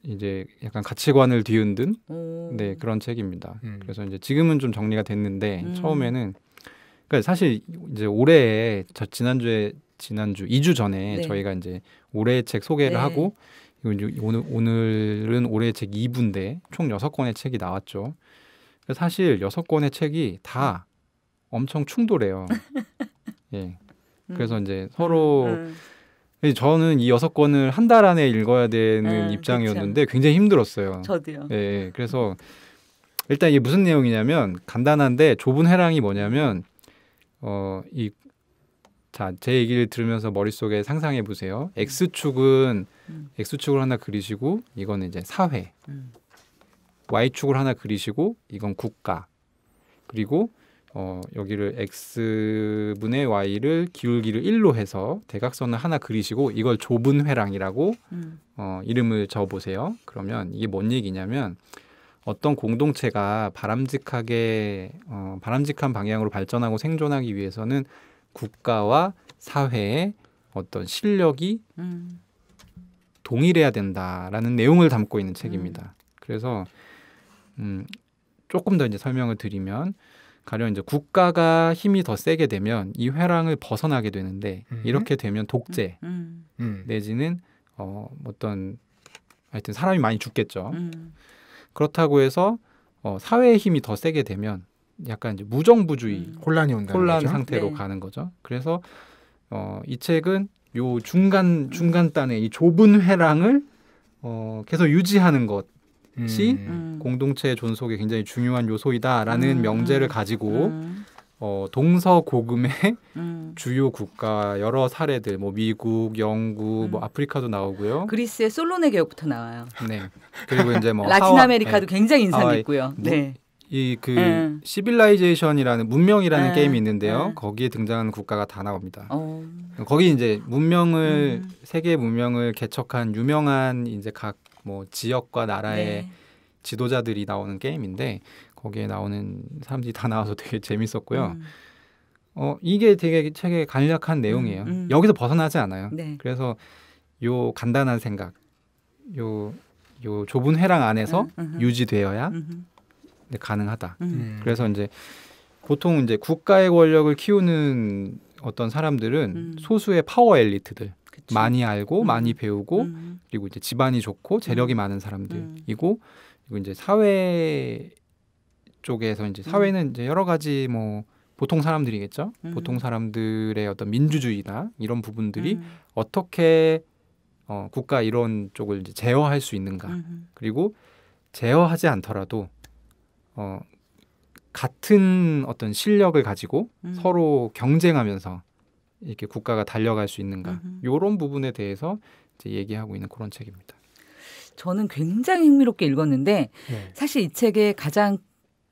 이제 약간 가치관을 뒤흔든 네 그런 책입니다. 음. 그래서 이제 지금은 좀 정리가 됐는데 음. 처음에는 그러니까 사실 이제 올해에 저 지난주에 지난주 2주 전에 네. 저희가 이제 올해 의책 소개를 네. 하고 오늘 오늘은 올해 의책2분대데총 6권의 책이 나왔죠. 그러니까 사실 6권의 책이 다 엄청 충돌해요. *laughs* 예. 음. 그래서 음. 이제 서로 음. 저는 이 여섯 권을 한 달 안에 읽어야 되는 음, 입장이었는데 그쵸. 굉장히 힘들었어요. 저도요. 예, 예, 그래서 일단 이게 무슨 내용이냐면 간단한데 좁은 해랑이 뭐냐면 어, 이 자, 제 얘기를 들으면서 머릿속에 상상해 보세요. 음. X축은 음. X축을 하나 그리시고 이거는 이제 사회. 음. Y축을 하나 그리시고 이건 국가. 그리고 어, 여기를 x분의 y를 기울기를 일로 해서 대각선을 하나 그리시고 이걸 좁은 회랑이라고 음. 어, 이름을 적어보세요. 그러면 이게 뭔 얘기냐면 어떤 공동체가 바람직하게 어, 바람직한 방향으로 발전하고 생존하기 위해서는 국가와 사회의 어떤 실력이 음. 동일해야 된다라는 내용을 담고 있는 책입니다. 음. 그래서 음, 조금 더 이제 설명을 드리면 가령 이제 국가가 힘이 더 세게 되면 이 회랑을 벗어나게 되는데 음. 이렇게 되면 독재 음. 음. 음. 내지는 어, 어떤 하여튼 사람이 많이 죽겠죠. 그렇다고 해서 어, 사회의 힘이 더 세게 되면 약간 이제 무정부주의 음. 혼란이 온다 혼란 거죠? 상태로 네. 가는 거죠. 그래서 어, 이 책은 요 중간 중간 단의 이 좁은 회랑을 어, 계속 유지하는 것이 음. 음. 공동체의 존속에 굉장히 중요한 요소이다라는 음. 명제를 가지고 음. 어, 동서고금의 음. *laughs* 주요 국가 여러 사례들 뭐 미국, 영국, 뭐 음. 뭐 아프리카도 나오고요. 그리스의 솔로네 개혁부터 나와요. 네. 그리고 이제 뭐 *laughs* 라틴 아메리카도 네. 굉장히 인상 하고요 뭐, 네. 이그 음. 시빌라이제이션이라는 문명이라는 음. 게임이 있는데요. 음. 거기에 등장하는 국가가 다 나옵니다. 어. 거기 이제 문명을 음. 세계 문명을 개척한 유명한 이제 각 뭐 지역과 나라의 네. 지도자들이 나오는 게임인데 거기에 나오는 사람들이 다 나와서 *laughs* 되게 재밌었고요. 음. 어 이게 되게 책의 간략한 내용이에요. 음, 음. 여기서 벗어나지 않아요. 네. 그래서 요 간단한 생각, 요 요 좁은 회랑 안에서 음, 음, 음. 유지되어야 가능하다. 네. 그래서 이제 보통 이제 국가의 권력을 키우는 어떤 사람들은 소수의 파워 엘리트들 그치. 많이 알고 많이 배우고 그리고 이제 집안이 좋고 재력이 많은 사람들이고 그리고 이제 사회 쪽에서 이제 음. 사회는 이제 여러 가지 뭐 보통 사람들이겠죠. 음. 보통 사람들의 어떤 민주주의나 이런 부분들이 음. 어떻게 어, 국가 이런 쪽을 이제 제어할 수 있는가. 음. 그리고 제어하지 않더라도 어, 같은 어떤 실력을 가지고 음. 서로 경쟁하면서 이렇게 국가가 달려갈 수 있는가. 요런 부분에 대해서 이제 얘기하고 있는 그런 책입니다. 저는 굉장히 흥미롭게 읽었는데 네. 사실 이 책의 가장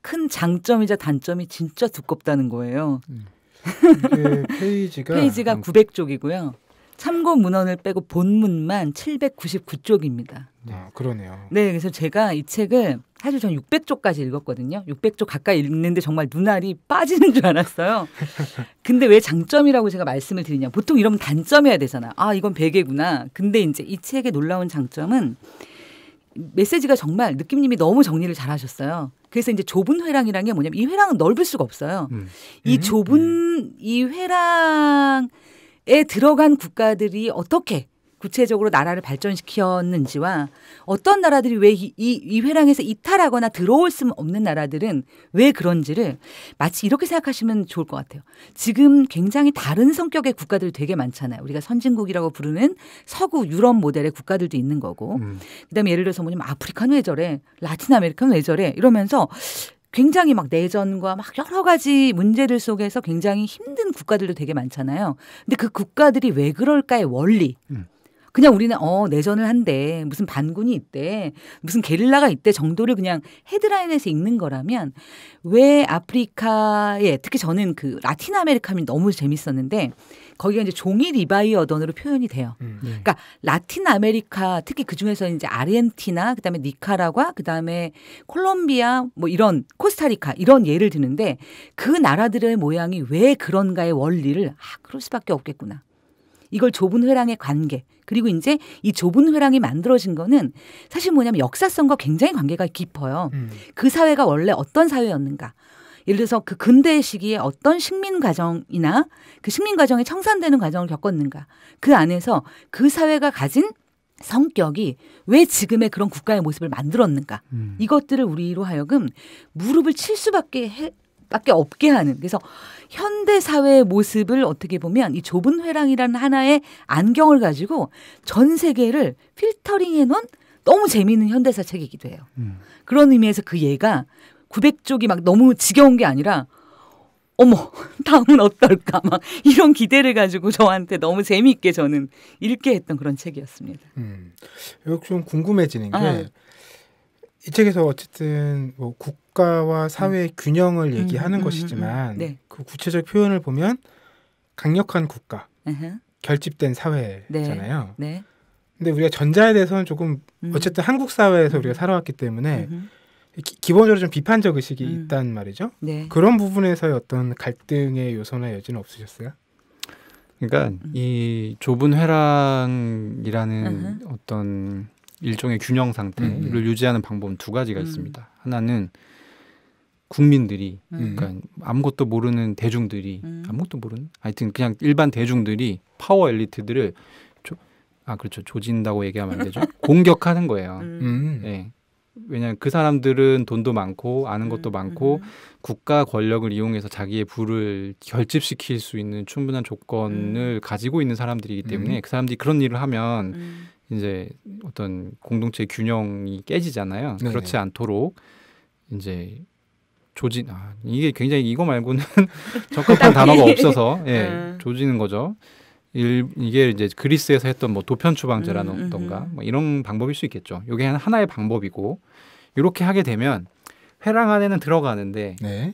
큰 장점이자 단점이 진짜 두껍다는 거예요. 음. *laughs* 페이지가 페이지가 900쪽이고요. 음. 참고 문헌을 빼고 본문만 799쪽입니다. 아, 그러네요. 네, 그래서 제가 이 책을 사실 전 600쪽까지 읽었거든요. 600쪽 가까이 읽는데 정말 눈알이 빠지는 줄 알았어요. *laughs* 근데 왜 장점이라고 제가 말씀을 드리냐. 보통 이러면 단점이어야 되잖아 아, 이건 베개구나. 근데 이제 이 책의 놀라운 장점은 메시지가 정말 느낌님이 너무 정리를 잘 하셨어요. 그래서 이제 좁은 회랑이라는게 뭐냐면 이 회랑은 넓을 수가 없어요. 음. 이 음. 좁은 음. 이 회랑에 들어간 국가들이 어떻게 구체적으로 나라를 발전시켰는지와 어떤 나라들이 왜이 이 회랑에서 이탈하거나 들어올 수 없는 나라들은 왜 그런지를 마치 이렇게 생각하시면 좋을 것 같아요. 지금 굉장히 다른 성격의 국가들 되게 많잖아요. 우리가 선진국이라고 부르는 서구 유럽 모델의 국가들도 있는 거고. 음. 그다음에 예를 들어서 뭐냐면 아프리카는 왜 저래? 라틴 아메리카는 왜 저래? 이러면서 굉장히 막 내전과 막 여러 가지 문제들 속에서 굉장히 힘든 국가들도 되게 많잖아요. 근데 그 국가들이 왜 그럴까의 원리, 음. 그냥 우리는 어 내전을 한대 무슨 반군이 있대 무슨 게릴라가 있대 정도를 그냥 헤드라인에서 읽는 거라면 왜 아프리카에 특히 저는 그 라틴 아메리카면 너무 재밌었는데 거기가 이제 종이 리바이어던으로 표현이 돼요. 음, 네. 그러니까 라틴 아메리카 특히 그 중에서 이제 아르헨티나 그다음에 니카라과 그다음에 콜롬비아 뭐 이런 코스타리카 이런 예를 드는데 그 나라들의 모양이 왜 그런가의 원리를 아 그럴 수밖에 없겠구나. 이걸 좁은 회랑의 관계 그리고 이제 이 좁은 회랑이 만들어진 거는 사실 뭐냐면 역사성과 굉장히 관계가 깊어요. 음. 그 사회가 원래 어떤 사회였는가. 예를 들어서 그 근대 시기에 어떤 식민 과정이나 그 식민 과정이 청산되는 과정을 겪었는가. 그 안에서 그 사회가 가진 성격이 왜 지금의 그런 국가의 모습을 만들었는가. 음. 이것들을 우리로 하여금 무릎을 칠 수밖에 해, 밖에 없게 하는 그래서 현대 사회의 모습을 어떻게 보면 이 좁은 회랑이라는 하나의 안경을 가지고 전 세계를 필터링 해놓은 너무 재미있는 현대사 책이기도 해요. 음. 그런 의미에서 그 얘가 900쪽이 막 너무 지겨운 게 아니라 어머 *laughs* 다음은 어떨까 막 이런 기대를 가지고 저한테 너무 재미있게 저는 읽게 했던 그런 책이었습니다. 음, 여기 좀 궁금해지는 게 아. 이 책에서 어쨌든 뭐 국가와 음. 사회의 음. 균형을 얘기하는 음, 음 것이지만 음, 네. 그 구체적 표현을 보면 강력한 국가, 으흠. 결집된 네. 사회잖아요. 네. 네. 근데 우리가 전자에 대해서는 조금 어쨌든 한국 사회에서 우리가 살아왔기 때문에 으 기, 본적으로좀 비판적 의식이 음. 있단 말이죠. 네. 그런 부분에서의 어떤 갈등의 요소나 여지는 없으셨어요? 그러니까 음. 이 좁은 회랑이라는 u 어떤 일종의 균형 상태를 음. 유지하는 방법은 두 가지가 음. 있습니다. 하나는 국민들이 음. 그러니까 음. 아무것도 모르는 대중들이 음. 아무것도 모르는 하여튼 그냥 일반 대중들이 파워 엘리트들을 조, 아 그렇죠 조진다고 얘기하면 안 되죠 *laughs* 공격하는 거예요. 네. 음. 예. 왜냐하면 그 사람들은 돈도 많고 아는 것도 많고 국가 권력을 이용해서 자기의 부를 결집시킬 수 있는 충분한 조건을 가지고 있는 사람들이기 때문에 그 사람들이 그런 일을 하면 이제 어떤 공동체 균형이 깨지잖아요. 네 그렇지 않도록 이제 조진 아, 이게 굉장히 이거 말고는 *laughs* 적합한 단어가 없어서 *laughs* 예, 음. 조지는 거죠. 일, 이게 이제 그리스에서 했던 뭐 도편 추방제라는어떤가뭐 음, 음. 이런 방법일 수 있겠죠. 요게 하나의 방법이고 이렇게 하게 되면 회랑 안에는 들어가는데 네.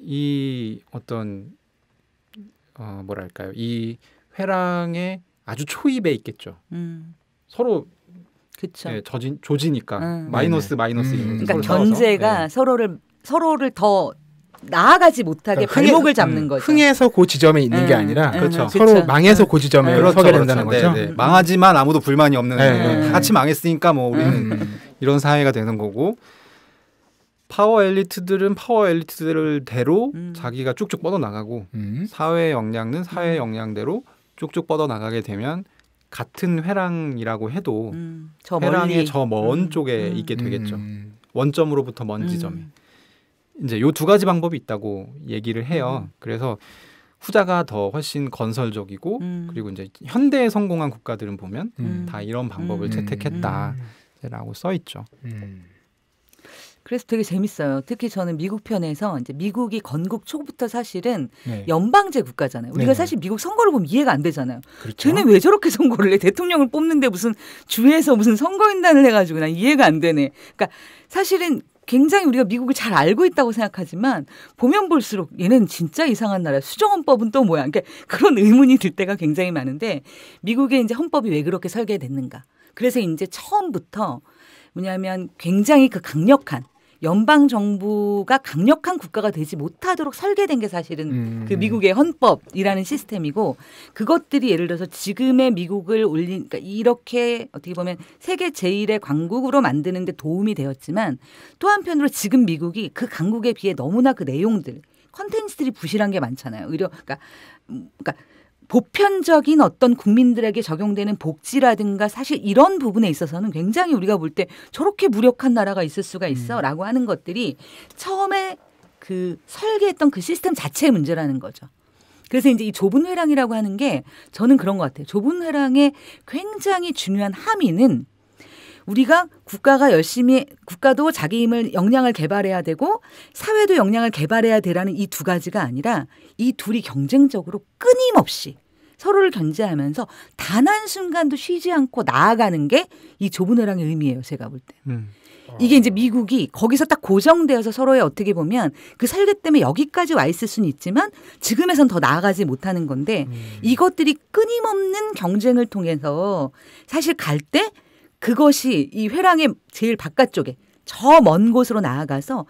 이 어떤 어, 뭐랄까요 이 회랑의 아주 초입에 있겠죠. 음. 서로 그쵸. 예, 저진 조지니까 음. 마이너스 마이너스 음. 그러니까 견제가 싸서로를 예. 서로를 더 나아가지 못하게 그러니까 발목을 흥해, 잡는 음, 거죠. 흥해서 그 지점에 있는 음, 게 아니라 음, 그렇죠. 그렇죠. 망해서 그 지점에 네, 서게 그렇죠, 된다는 그렇죠. 거죠. 네, 네. 음. 망하지만 아무도 불만이 없는 네. 음, 네. 같이 망했으니까 뭐 우리는 이런 사회가 되는 거고 파워 엘리트들은 파워 엘리트들대로 을 자기가 쭉쭉 뻗어 나가고 사회 역량은 사회 역량대로 쭉쭉 뻗어 나가게 되면 같은 회랑이라고 해도 음, 저 회랑의 저먼 음, 쪽에 음. 있게 되겠죠. 음. 원점으로부터 먼 지점에. 이제 요 두 가지 방법이 있다고 얘기를 해요. 그래서 후자가 더 훨씬 건설적이고 음. 그리고 이제 현대에 성공한 국가들은 보면 음. 다 이런 방법을 음. 채택했다라고 써 있죠. 그래서 되게 재밌어요. 특히 저는 미국 편에서 이제 미국이 건국 초부터 사실은 네. 연방제 국가잖아요. 우리가 네. 사실 미국 선거를 보면 이해가 안 되잖아요. 그렇죠? 쟤는 왜 저렇게 선거를 해? 대통령을 뽑는데 무슨 주에서 무슨 선거인단을 해가지고 난 이해가 안 되네. 그러니까 사실은 굉장히 우리가 미국을 잘 알고 있다고 생각하지만 보면 볼수록 얘는 진짜 이상한 나라 야 수정헌법은 또 뭐야? 그러니까 그런 의문이 들 때가 굉장히 많은데 미국의 이제 헌법이 왜 그렇게 설계됐는가? 그래서 이제 처음부터 뭐냐면 굉장히 그 강력한 연방 정부가 강력한 국가가 되지 못하도록 설계된 게 사실은 그 음. 그 미국의 헌법이라는 시스템이고 그것들이 예를 들어서 지금의 미국을 올린 그러니까 이렇게 어떻게 보면 세계 제일의 강국으로 만드는데 도움이 되었지만 또 한편으로 지금 미국이 그 강국에 비해 너무나 그 내용들 컨텐츠들이 부실한 게 많잖아요. 의료 그러니까 음, 그러니까 보편적인 어떤 국민들에게 적용되는 복지라든가 사실 이런 부분에 있어서는 굉장히 우리가 볼 때 저렇게 무력한 나라가 있을 수가 있어 음. 라고 하는 것들이 처음에 그 설계했던 그 시스템 자체의 문제라는 거죠. 그래서 이제 이 좁은 회랑이라고 하는 게 저는 그런 것 같아요. 좁은 회랑의 굉장히 중요한 함의는 우리가 국가가 열심히 국가도 자기 힘을 역량을 개발해야 되고 사회도 역량을 개발해야 되라는 이 두 가지가 아니라 이 둘이 경쟁적으로 끊임없이 서로를 견제하면서 단 한 순간도 쉬지 않고 나아가는 게이 좁은 회랑의 의미예요. 제가 볼 때. 음. 이게 이제 미국이 거기서 딱 고정되어서 서로의 어떻게 보면 그 설계 때문에 여기까지 와 있을 수는 있지만 지금에선 더 나아가지 못하는 건데 음. 이것들이 끊임없는 경쟁을 통해서 사실 갈때 그것이 이 회랑의 제일 바깥쪽에 저 먼 곳으로 나아가서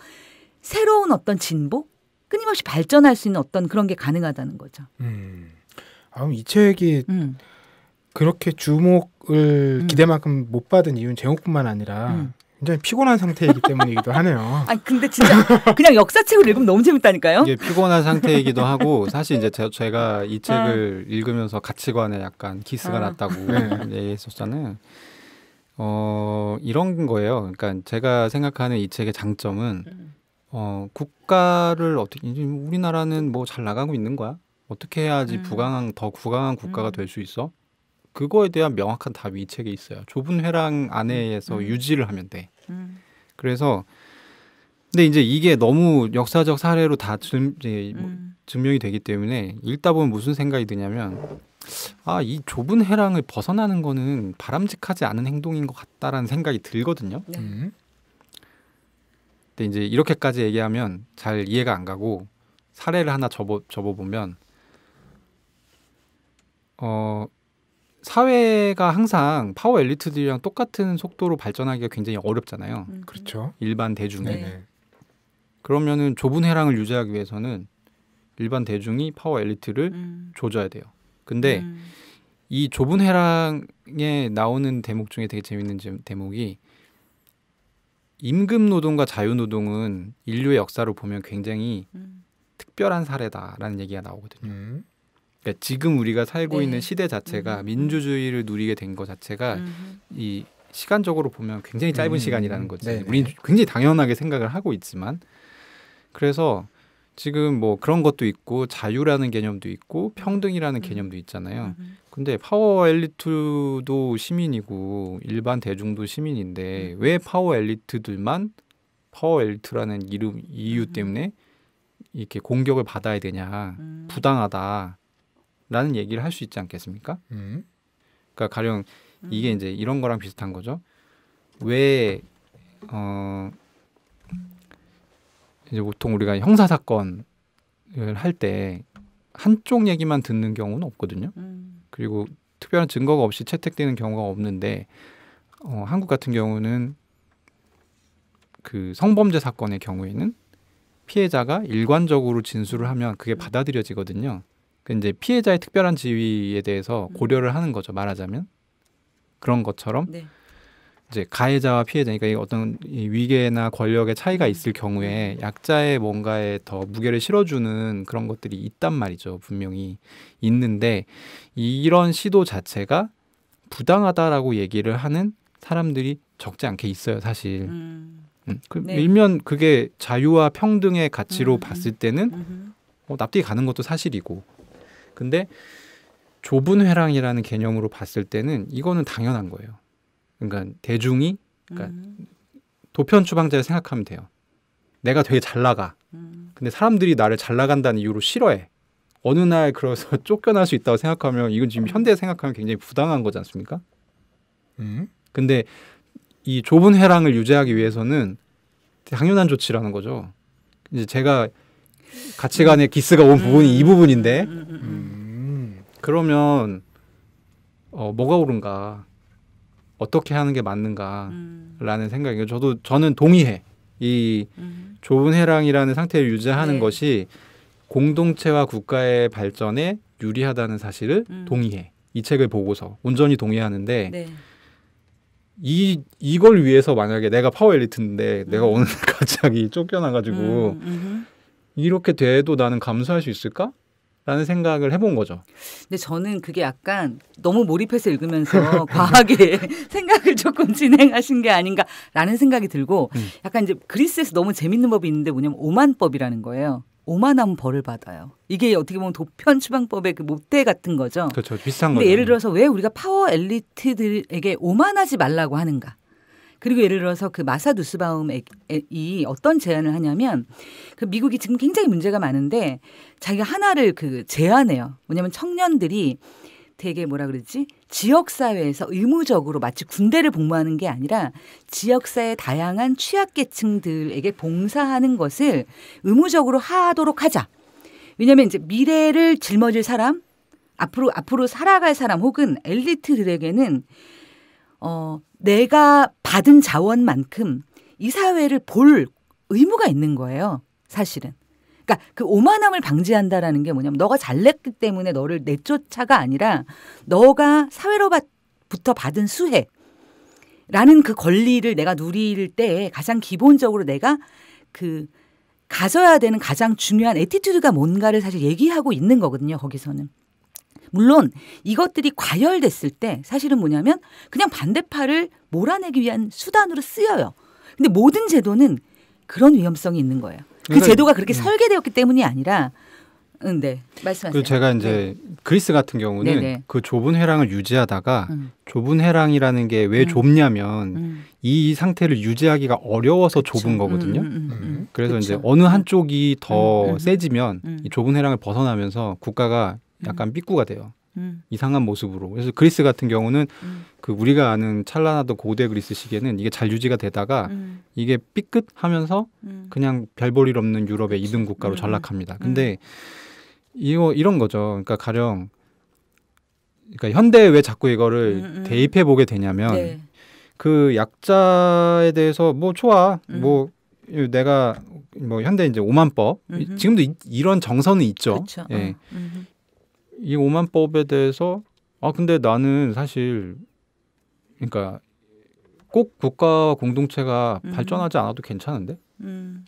새로운 어떤 진보 끊임없이 발전할 수 있는 어떤 그런 게 가능하다는 거죠. 음. 아, 이 책이 음. 그렇게 주목을 음. 기대만큼 못 받은 이유는 제목뿐만 아니라 음. 굉장히 피곤한 상태이기 때문이기도 하네요. *laughs* 아 근데 진짜 그냥 역사책을 읽으면 너무 재밌다니까요. 이게 피곤한 상태이기도 하고 *laughs* 사실 이제 제, 제가 이 책을 아. 읽으면서 가치관에 약간 기스가 아. 났다고 네. 얘기했었잖아요. 어, 이런 거예요. 그러니까 제가 생각하는 이 책의 장점은 음. 어, 국가를 어떻게 우리나라는 뭐 잘 나가고 있는 거야? 어떻게 해야지 음. 부강한 더 부강한 국가가 음. 될수 있어? 그거에 대한 명확한 답이 이 책에 있어요. 좁은 회랑 안에에서 음. 음. 유지를 하면 돼. 그래서 근데 이제 이게 너무 역사적 사례로 다 증, 이제 뭐 증명이 되기 때문에 읽다 보면 무슨 생각이 드냐면 아, 이 좁은 해랑을 벗어나는 거는 바람직하지 않은 행동인 것 같다라는 생각이 들거든요. 네. 음. 근데 이제 이렇게까지 얘기하면 잘 이해가 안 가고 사례를 하나 접어 접어 보면 어 사회가 항상 파워 엘리트들이랑 똑같은 속도로 발전하기가 굉장히 어렵잖아요. 음. 그렇죠. 일반 대중에. 네. 그러면은 좁은 해랑을 유지하기 위해서는 일반 대중이 파워 엘리트를 음. 조져야 돼요. 근데 음. 이 좁은 해랑에 나오는 대목 중에 되게 재밌는 대목이 임금 노동과 자유 노동은 인류의 역사로 보면 굉장히 음. 특별한 사례다라는 얘기가 나오거든요. 음. 그러니까 지금 우리가 살고 네. 있는 시대 자체가 음. 민주주의를 누리게 된 것 자체가 음. 이 시간적으로 보면 굉장히 짧은 음. 시간이라는 거지. 네. 우리는 굉장히 당연하게 생각을 하고 있지만 그래서 지금 뭐 그런 것도 있고 자유라는 개념도 있고 음. 평등이라는 음. 개념도 있잖아요. 음. 근데 파워 엘리트도 시민이고 일반 대중도 시민인데 왜 파워 엘리트들만 파워 엘리트라는 이름 이유 때문에 이렇게 공격을 받아야 되냐 부당하다라는 얘기를 할 수 있지 않겠습니까? 그러니까 가령 이게 이제 이런 거랑 비슷한 거죠. 왜 어, 이제 보통 우리가 형사 사건을 할 때 한쪽 얘기만 듣는 경우는 없거든요. 음. 그리고 특별한 증거가 없이 채택되는 경우가 없는데 어, 한국 같은 경우는 그 성범죄 사건의 경우에는 피해자가 일관적으로 진술을 하면 그게 음. 받아들여지거든요. 그 이제 피해자의 특별한 지위에 대해서 음. 고려를 하는 거죠. 말하자면 그런 것처럼 네. 이제 가해자와 피해자니까 어떤 위계나 권력의 차이가 있을 경우에 음. 약자의 뭔가에 더 무게를 실어주는 그런 것들이 있단 말이죠. 분명히 있는데 이런 시도 자체가 부당하다라고 얘기를 하는 사람들이 적지 않게 있어요, 사실. 음. 음. 그 네. 일면 그게 자유와 평등의 가치로 음. 봤을 때는 어, 납득이 가는 것도 사실이고. 근데 좁은 회랑이라는 개념으로 봤을 때는 이거는 당연한 거예요. 그러니까 대중이 그러니까 음. 도편 추방자를 생각하면 돼요. 내가 되게 잘 나가. 음. 근데 사람들이 나를 잘 나간다는 이유로 싫어해. 어느 날 그래서 *laughs* 쫓겨날 수 있다고 생각하면 이건 지금 현대 생각하면 굉장히 부당한 거지 않습니까? 음. 근데 이 좁은 해랑을 유지하기 위해서는 당연한 조치라는 거죠. 이제 제가 가치관의 음. 기스가 온 부분이 이 음. 부분인데 음. 음. 그러면 어, 뭐가 옳은가? 어떻게 하는 게 맞는가라는 음. 생각이에요. 저도 저는 동의해. 이 음. 좁은 해랑이라는 상태를 유지하는 네. 것이 공동체와 국가의 발전에 유리하다는 사실을 음. 동의해. 이 책을 보고서 온전히 동의하는데 네. 이 이걸 위해서 만약에 내가 파워 엘리트인데 음. 내가 오늘 *laughs* 갑자기 쫓겨나가지고 음, 이렇게 돼도 나는 감수할 수 있을까? 라는 생각을 해본 거죠. 근데 저는 그게 약간 너무 몰입해서 읽으면서 *laughs* 과하게 *laughs* 생각을 조금 진행하신 게 아닌가라는 생각이 들고 음. 약간 이제 그리스에서 너무 재밌는 법이 있는데 뭐냐면 오만법이라는 거예요. 오만하 벌을 받아요. 이게 어떻게 보면 도편 추방법의 그모대 같은 거죠. 그렇죠. 비슷한 거죠. 예를 들어서 왜 우리가 파워 엘리트들에게 오만하지 말라고 하는가? 그리고 예를 들어서 그 마사 누스바움이 어떤 제안을 하냐면 그 미국이 지금 굉장히 문제가 많은데 자기가 하나를 그 제안해요. 왜냐면 청년들이 되게 뭐라 그러지? 지역사회에서 의무적으로 마치 군대를 복무하는 게 아니라 지역사회 다양한 취약계층들에게 봉사하는 것을 의무적으로 하도록 하자. 왜냐하면 이제 미래를 짊어질 사람, 앞으로 앞으로 살아갈 사람 혹은 엘리트들에게는 어, 내가 받은 자원만큼 이 사회를 볼 의무가 있는 거예요. 사실은. 그러니까 그 오만함을 방지한다라는 게 뭐냐면 너가 잘났기 때문에 너를 내쫓아가 아니라 너가 사회로부터 받은 수혜 라는 그 권리를 내가 누릴 때 가장 기본적으로 내가 그 가져야 되는 가장 중요한 에티튜드가 뭔가를 사실 얘기하고 있는 거거든요. 거기서는. 물론 이것들이 과열됐을 때 사실은 뭐냐면 그냥 반대파를 몰아내기 위한 수단으로 쓰여요. 근데 모든 제도는 그런 위험성이 있는 거예요. 그 그러니까 제도가 그렇게 음. 설계되었기 때문이 아니라 음, 네 말씀하세요. 그 제가 이제 네. 그리스 같은 경우는 네네. 네. 그 좁은 회랑을 유지하다가 음. 좁은 회랑이라는 게왜 음. 좁냐면 음. 이 상태를 유지하기가 어려워서 그쵸. 좁은 음, 음, 거거든요. 그래서 그쵸. 이제 어느 한쪽이 더 세지면 이 좁은 회랑을 벗어나면서 국가가 음. 약간 삐꾸가 돼요. 음. 이상한 모습으로. 그래서 그리스 같은 경우는 음. 그 우리가 아는 찬란하던 고대 그리스 시기에는 이게 잘 유지가 되다가 음. 이게 삐끗하면서 음. 그냥 별볼일 없는 유럽의 이등 국가로 음. 전락합니다. 근데 이거 이런 거죠. 그러니까 가령 그러니까 현대에 왜 자꾸 이거를 대입해 보게 되냐면 네. 그 약자에 대해서 뭐 좋아 뭐 내가 뭐 현대 이제 오만법 지금도 이, 런 정서는 있죠. 예. 어. 이 오만법에 대해서 아 근데 나는 사실 그러니까 꼭 국가 공동체가 음. 발전하지 않아도 괜찮은데 음.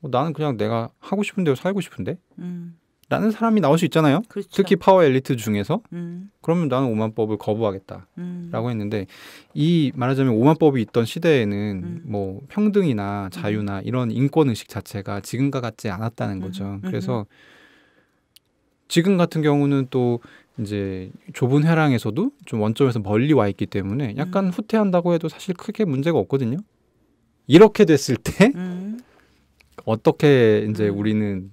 뭐 나는 그냥 내가 하고 싶은 대로 살고 싶은데 음. 라는 사람이 나올 수 있잖아요. 그렇죠. 특히 파워 엘리트 중에서 음. 그러면 나는 오만법을 거부하겠다라고 음. 했는데 이 말하자면 오만법이 있던 시대에는 음. 뭐 평등이나 자유나 이런 인권 의식 자체가 지금과 같지 않았다는 거죠. 그래서 지금 같은 경우는 또 이제 좁은 해랑에서도좀 원점에서 멀리 와 있기 때문에 약간 음. 후퇴한다고 해도 사실 크게 문제가 없거든요. 이렇게 됐을 때 음. *laughs* 어떻게 이제 음. 우리는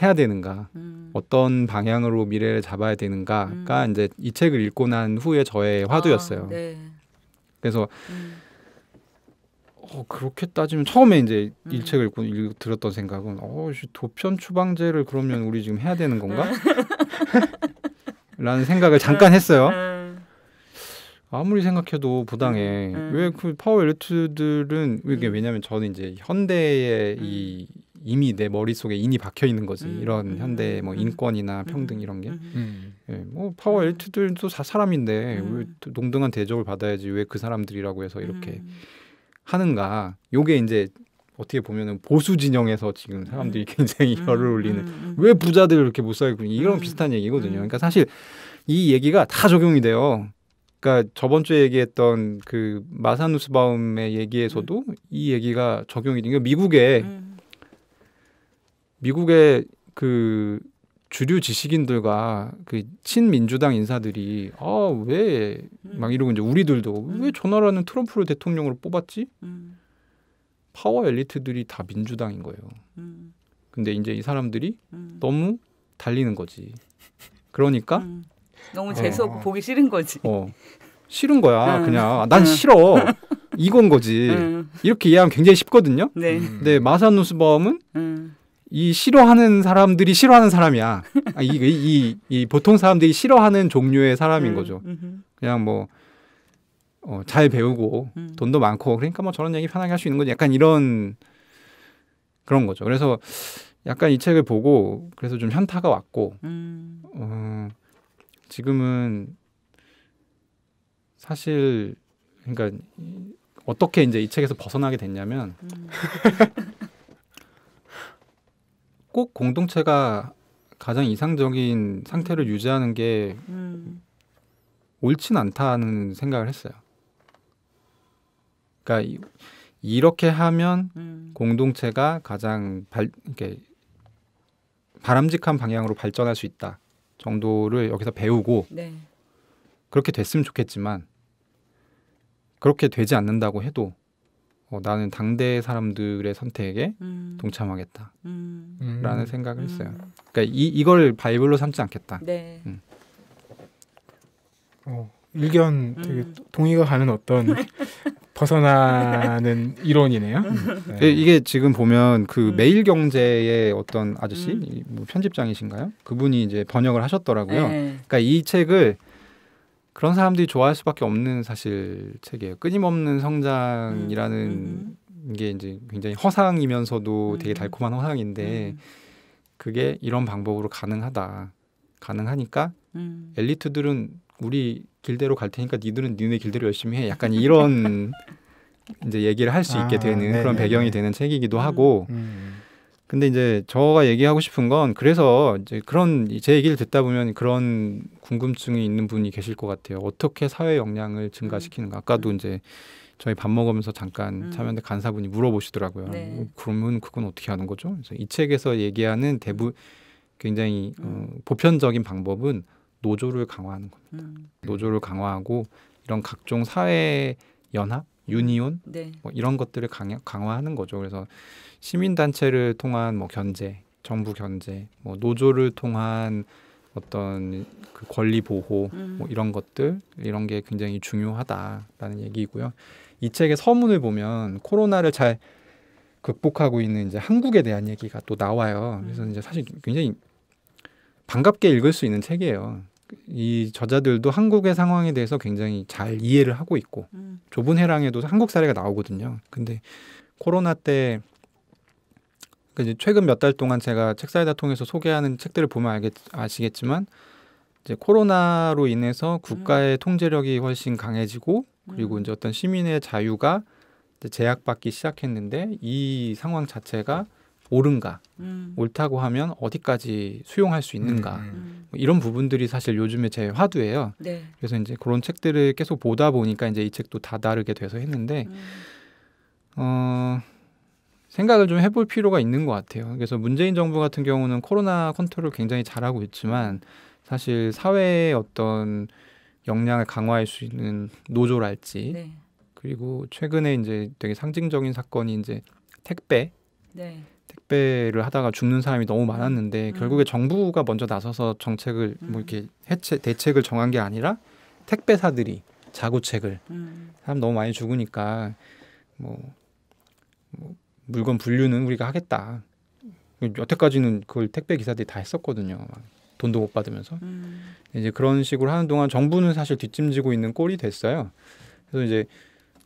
해야 되는가, 음. 어떤 방향으로 미래를 잡아야 되는가가 음. 이제 이 책을 읽고 난 후에 저의 화두였어요. 아, 네. 그래서 음. 어, 그렇게 따지면 처음에 이제 음. 이 책을 읽고 읽, 들었던 생각은 어, 도편 추방제를 그러면 우리 지금 해야 되는 건가? *laughs* 라는 생각을 잠깐 했어요. 음, 음. 아무리 생각해도 부당해. 음, 왜그 파워 엘리트들은 이게 왜냐면 저는 이제 현대의 이 이미 내 머릿속에 이미 박혀 있는 거지. 음, 이런 음, 현대 뭐 인권이나 평등 이런 게. 예, 뭐 파워 엘트들도 다 사람인데 왜 농등한 대접을 받아야지 왜 그 사람들이라고 해서 이렇게 하는가. 요게 이제 어떻게 보면은 보수 진영에서 지금 음. 사람들이 굉장히 음, 열을 음, 올리는 음. 왜 부자들 이렇게 못 살고 이런 비슷한 얘기거든요. 그러니까 사실 이 얘기가 다 적용이 돼요. 그러니까 저번 주에 얘기했던 그 마사누스바움의 얘기에서도 음. 이 얘기가 적용이 되니 미국에 미국의 그 주류 지식인들과 그 친민주당 인사들이 아왜막 음. 이러고 이제 우리들도 음. 왜 전화라는 트럼프를 대통령으로 뽑았지? 음. 파워 엘리트들이 다 민주당인 거예요. 근데 이제 이 사람들이 너무 달리는 거지. 그러니까 너무 재수없고 어. 보기 싫은 거지. 어. 싫은 거야. 음. 그냥 아, 난 음. 싫어. 이건 거지. 음. 이렇게 이해하면 굉장히 쉽거든요. 네. 근데 마사누스범움은 이 싫어하는 사람들이 싫어하는 사람이야. 아, 이, 이, 이, 보통 사람들이 싫어하는 종류의 사람인 음, 거죠. 그냥 뭐, 어, 잘 배우고, 음. 돈도 많고, 그러니까 뭐 저런 얘기 편하게 할 수 있는 거 약간 이런, 그런 거죠. 그래서 약간 이 책을 보고, 그래서 좀 현타가 왔고, 음. 어, 지금은 사실, 그러니까, 어떻게 이제 이 책에서 벗어나게 됐냐면, *laughs* 꼭 공동체가 가장 이상적인 상태를 유지하는 게 음. 옳진 않다는 생각을 했어요. 그러니까 이렇게 하면 음. 공동체가 가장 발, 이렇게 바람직한 방향으로 발전할 수 있다 정도를 여기서 배우고 네. 그렇게 됐으면 좋겠지만 그렇게 되지 않는다고 해도 어, 나는 당대 사람들의 선택에 음. 동참하겠다라는 음. 생각을 음. 했어요. 그러니까 이 이걸 바이블로 삼지 않겠다. 네. 음. 어, 일견 음. 되게 동의가 가는 어떤 *laughs* 벗어나는 이론이네요. 음. 네. 이게 지금 보면 그 매일 경제의 어떤 아저씨 뭐 편집장이신가요? 그분이 이제 번역을 하셨더라고요. 네. 그러니까 이 책을 그런 사람들이 좋아할 수밖에 없는 사실 책이에요. 끊임없는 성장이라는 음, 음. 음. 게 이제 굉장히 허상이면서도 음. 되게 음. 달콤한 허상인데 음. 그게 이런 방법으로 가능하다. 가능하니까 엘리트들은 우리 길대로 갈 테니까 니들은 니네 길대로 열심히 해. 약간 이런 *laughs* 이제 얘기를 할 수 있게 아, 되는 네네. 그런 네, 배경이 네. 되는 책이기도 하고 음. 근데 이제 저가 얘기하고 싶은 건 그래서 이제 그런 제 얘기를 듣다 보면 그런 궁금증이 있는 분이 계실 것 같아요. 어떻게 사회 역량을 증가시키는가. 음. 아까도 이제 저희 밥 먹으면서 잠깐 음. 참여한대 간사분이 물어보시더라고요. 네. 음, 그러면 그건 어떻게 하는 거죠? 그래서 이 책에서 얘기하는 대부 굉장히 어, 보편적인 방법은 노조를 강화하는 겁니다. 노조를 강화하고 이런 각종 사회 연합, 유니온 네. 뭐 이런 것들을 강화, 강화하는 거죠. 그래서 시민단체를 통한 뭐 견제, 정부 견제, 뭐 노조를 통한 어떤 그 권리 보호 음. 뭐 이런 것들 이런 게 굉장히 중요하다라는 얘기고요. 이 책의 서문을 보면 코로나를 잘 극복하고 있는 이제 한국에 대한 얘기가 또 나와요. 그래서 음. 이제 사실 굉장히 반갑게 읽을 수 있는 책이에요. 이 저자들도 한국의 상황에 대해서 굉장히 잘 이해를 하고 있고 음. 좁은 해랑에도 한국 사례가 나오거든요. 근데 코로나 때 그러니까 최근 몇 달 동안 제가 책사이다 통해서 소개하는 책들을 보면 알겠, 아시겠지만 이제 코로나로 인해서 음. 국가의 음. 통제력이 훨씬 강해지고 그리고 음. 이제 어떤 시민의 자유가 이 제약받기 제 시작했는데 이 상황 자체가 옳은가 음. 옳다고 하면 어디까지 수용할 수 있는가 음. 뭐 이런 부분들이 사실 요즘에 제 화두예요 네. 그래서 이제 그런 책들을 계속 보다 보니까 이제 이 책도 다 다르게 돼서 했는데 어~ 생각을 좀 해볼 필요가 있는 것 같아요. 그래서 문재인 정부 같은 경우는 코로나 컨트롤 굉장히 잘하고 있지만 사실 사회의 어떤 역량을 강화할 수 있는 노조랄지 네. 그리고 최근에 이제 되게 상징적인 사건이 이제 택배 네. 택배를 하다가 죽는 사람이 너무 많았는데 음. 결국에 정부가 먼저 나서서 정책을 뭐 음. 뭐 이렇게 해체 대책을 정한 게 아니라 택배사들이 자구책을 음. 사람 너무 많이 죽으니까 뭐, 뭐 물건 분류는 우리가 하겠다. 여태까지는 그걸 택배 기사들이 다 했었거든요. 돈도 못 받으면서 음. 이제 그런 식으로 하는 동안 정부는 사실 뒷짐지고 있는 꼴이 됐어요. 그래서 이제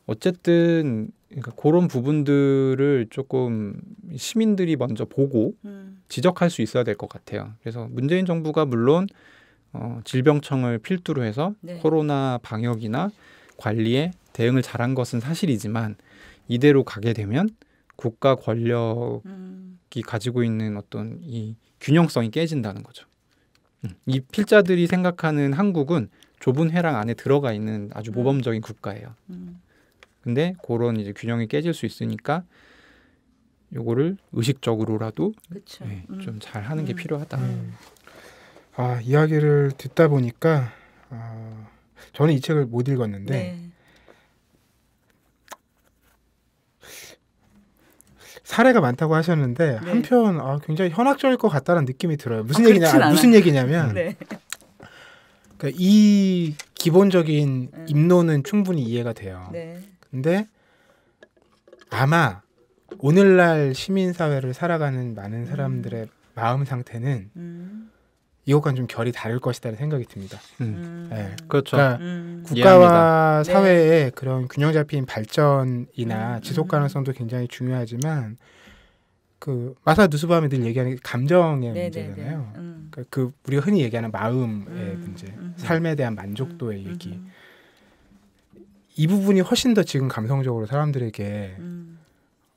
어쨌든 그러니까 그런 부분들을 조금 시민들이 먼저 보고 음. 지적할 수 있어야 될 것 같아요. 그래서 문재인 정부가 물론 어, 질병청을 필두로 해서 네. 코로나 방역이나 관리에 대응을 잘한 것은 사실이지만 이대로 가게 되면 국가 권력이 음. 가지고 있는 어떤 이 균형성이 깨진다는 거죠. 음. 이 필자들이 생각하는 한국은 좁은 회랑 안에 들어가 있는 아주 음. 모범적인 국가예요. 음. 근데 그런 이제 균형이 깨질 수 있으니까 요거를 의식적으로라도 네, 음. 좀잘 하는 게 필요하다. 음. 아 이야기를 듣다 보니까 어, 저는 이 책을 못 읽었는데 네. 사례가 많다고 하셨는데 네. 한편 아, 굉장히 현학적일 것 같다는 느낌이 들어요. 무슨 아, 얘기냐? 아, 무슨 얘기냐면 네. 그러니까 이 기본적인 네. 입론은 충분히 이해가 돼요. 네. 근데 아마 오늘날 시민사회를 살아가는 많은 사람들의 음. 마음 상태는 음. 이것과는 좀 결이 다를 것이다라는 생각이 듭니다. 음. 네. 그렇죠. 그러니까 음. 국가와 이 사회의 네. 그런 균형 잡힌 발전이나 음. 지속 음. 가능성도 굉장히 중요하지만 그 마사 누스바이늘 얘기하는 감정의 네, 네, 네. 문제잖아요. 그러니그 우리가 흔히 얘기하는 마음의 문제, 삶에 대한 만족도의 얘기. 이 부분이 훨씬 더 지금 감성적으로 사람들에게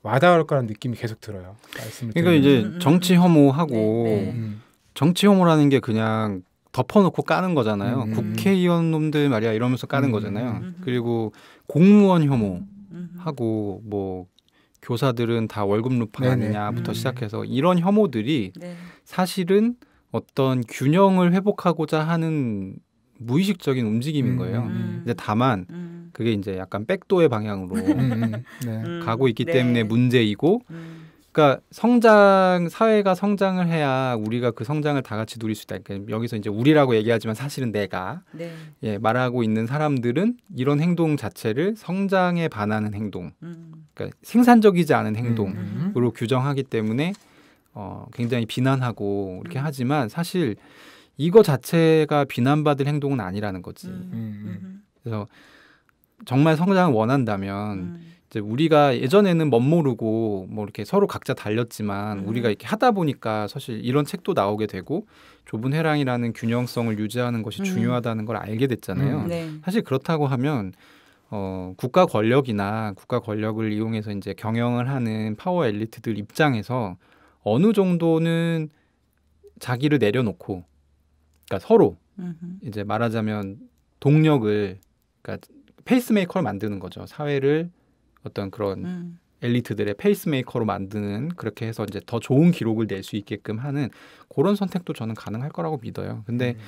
와닿을 거라는 느낌이 계속 들어요. 말씀을 그러니까 드리면. 이제 정치 혐오하고. 네, 네. 정치 혐오라는 게 그냥 덮어놓고 까는 거잖아요. 음. 국회의원 놈들 말이야 이러면서 까는 음. 거잖아요. 음. 그리고 공무원 혐오 음. 하고 뭐 교사들은 다 월급 루팡 아니냐부터 음. 시작해서 이런 혐오들이 네. 사실은 어떤 균형을 회복하고자 하는 무의식적인 움직임인 거예요. 음. 이제 다만 음. 그게 이제 약간 백도의 방향으로 음. 네. 가고 있기 네. 때문에 문제이고 음. 그러니까 성장 사회가 성장을 해야 우리가 그 성장을 다 같이 누릴 수 있다. 그러니까 여기서 이제 우리라고 얘기하지만 사실은 내가 네. 예, 말하고 있는 사람들은 이런 행동 자체를 성장에 반하는 행동, 음. 그러니까 생산적이지 않은 음, 행동으로 음. 규정하기 때문에 어, 굉장히 비난하고 이렇게 음. 하지만 사실 이거 자체가 비난받을 행동은 아니라는 거지. 음. 음, 그래서 정말 성장을 원한다면. 이제 우리가 예전에는 멋모르고 뭐 이렇게 서로 각자 달렸지만 음. 우리가 이렇게 하다 보니까 사실 이런 책도 나오게 되고 좁은 해랑이라는 균형성을 유지하는 것이 음. 중요하다는 걸 알게 됐잖아요. 음, 네. 사실 그렇다고 하면 어, 국가 권력이나 국가 권력을 이용해서 이제 경영을 하는 파워 엘리트들 입장에서 어느 정도는 자기를 내려놓고 그러니까 서로 음흠. 이제 말하자면 동력을 그러니까 페이스메이커를 만드는 거죠. 사회를 어떤 그런 음. 엘리트들의 페이스메이커로 만드는 그렇게 해서 이제 더 좋은 기록을 낼 수 있게끔 하는 그런 선택도 저는 가능할 거라고 믿어요. 근데 음.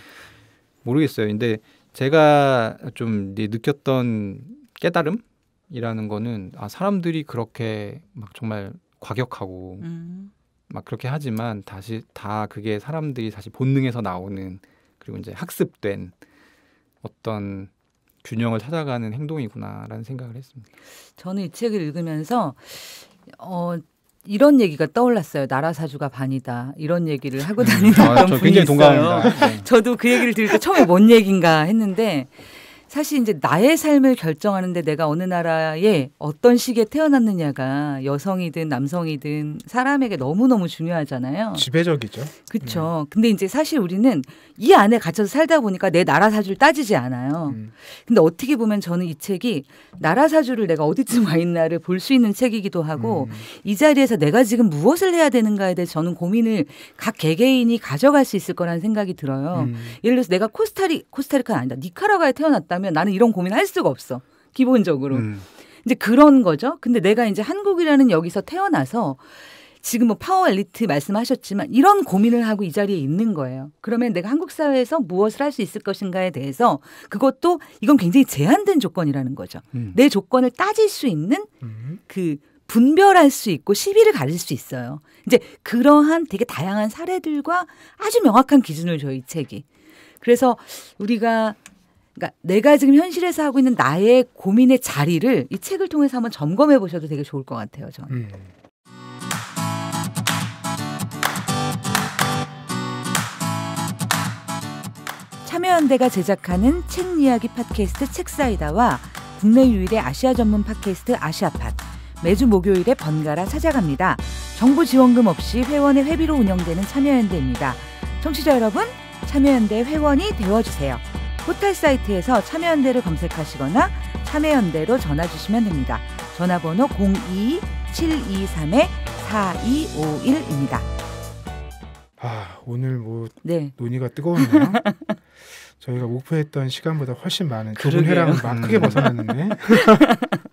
모르겠어요. 근데 제가 좀 느꼈던 깨달음이라는 거는 아 사람들이 그렇게 막 정말 과격하고 음. 막 그렇게 하지만 다시 다 그게 사람들이 다시 본능에서 나오는 그리고 이제 학습된 어떤 균형을 찾아가는 행동이구나라는 생각을 했습니다. 저는 이 책을 읽으면서 어, 이런 얘기가 떠올랐어요. 나라 사주가 반이다. 이런 얘기를 하고 음. 다니는 음, 아, 분이 굉장히 있어요. 동감합니다. 네. *laughs* 저도 그 얘기를 들을 때 처음에 뭔 얘긴가 했는데 사실 이제 나의 삶을 결정하는데 내가 어느 나라에 어떤 시기에 태어났느냐가 여성이든 남성이든 사람에게 너무너무 중요하잖아요. 지배적이죠. 그렇죠. 음. 근데 이제 사실 우리는 이 안에 갇혀서 살다 보니까 내 나라 사주를 따지지 않아요. 음. 근데 어떻게 보면 저는 이 책이 나라 사주를 내가 어디쯤 *laughs* 와 있나를 볼 수 있는 책이기도 하고 음. 이 자리에서 내가 지금 무엇을 해야 되는가에 대해 저는 고민을 각 개개인이 가져갈 수 있을 거라는 생각이 들어요. 음. 예를 들어서 내가 코스타리 코스타리카는 아니다. 니카라과에 태어났다면 가면 나는 이런 고민 할 수가 없어. 기본적으로. 음. 이제 그런 거죠. 근데 내가 이제 한국이라는 여기서 태어나서 지금 뭐 파워 엘리트 말씀하셨지만 이런 고민을 하고 이 자리에 있는 거예요. 그러면 내가 한국 사회에서 무엇을 할 수 있을 것인가에 대해서 그것도 이건 굉장히 제한된 조건이라는 거죠. 음. 내 조건을 따질 수 있는 음. 그 분별할 수 있고 시비를 가질 수 있어요. 이제 그러한 되게 다양한 사례들과 아주 명확한 기준을 줘요, 이 책이. 그래서 우리가 그러니까 내가 지금 현실에서 하고 있는 나의 고민의 자리를 이 책을 통해서 한번 점검해 보셔도 되게 좋을 것 같아요. 저는. 음. 참여연대가 제작하는 책 이야기 팟캐스트 책사이다와 국내 유일의 아시아 전문 팟캐스트 아시아팟 매주 목요일에 번갈아 찾아갑니다. 정부 지원금 없이 회원의 회비로 운영되는 참여연대입니다. 청취자 여러분 참여연대 회원이 되어주세요. 포털 사이트에서 참여연대를 검색하시거나 참여연대로 전화 주시면 됩니다. 전화번호 02723-4251입니다. 아, 오늘 뭐 네. 논의가 뜨거웠네요. *laughs* 저희가 목표했던 시간보다 훨씬 많은 좁은 회랑막 크게 음. 벗어났는데.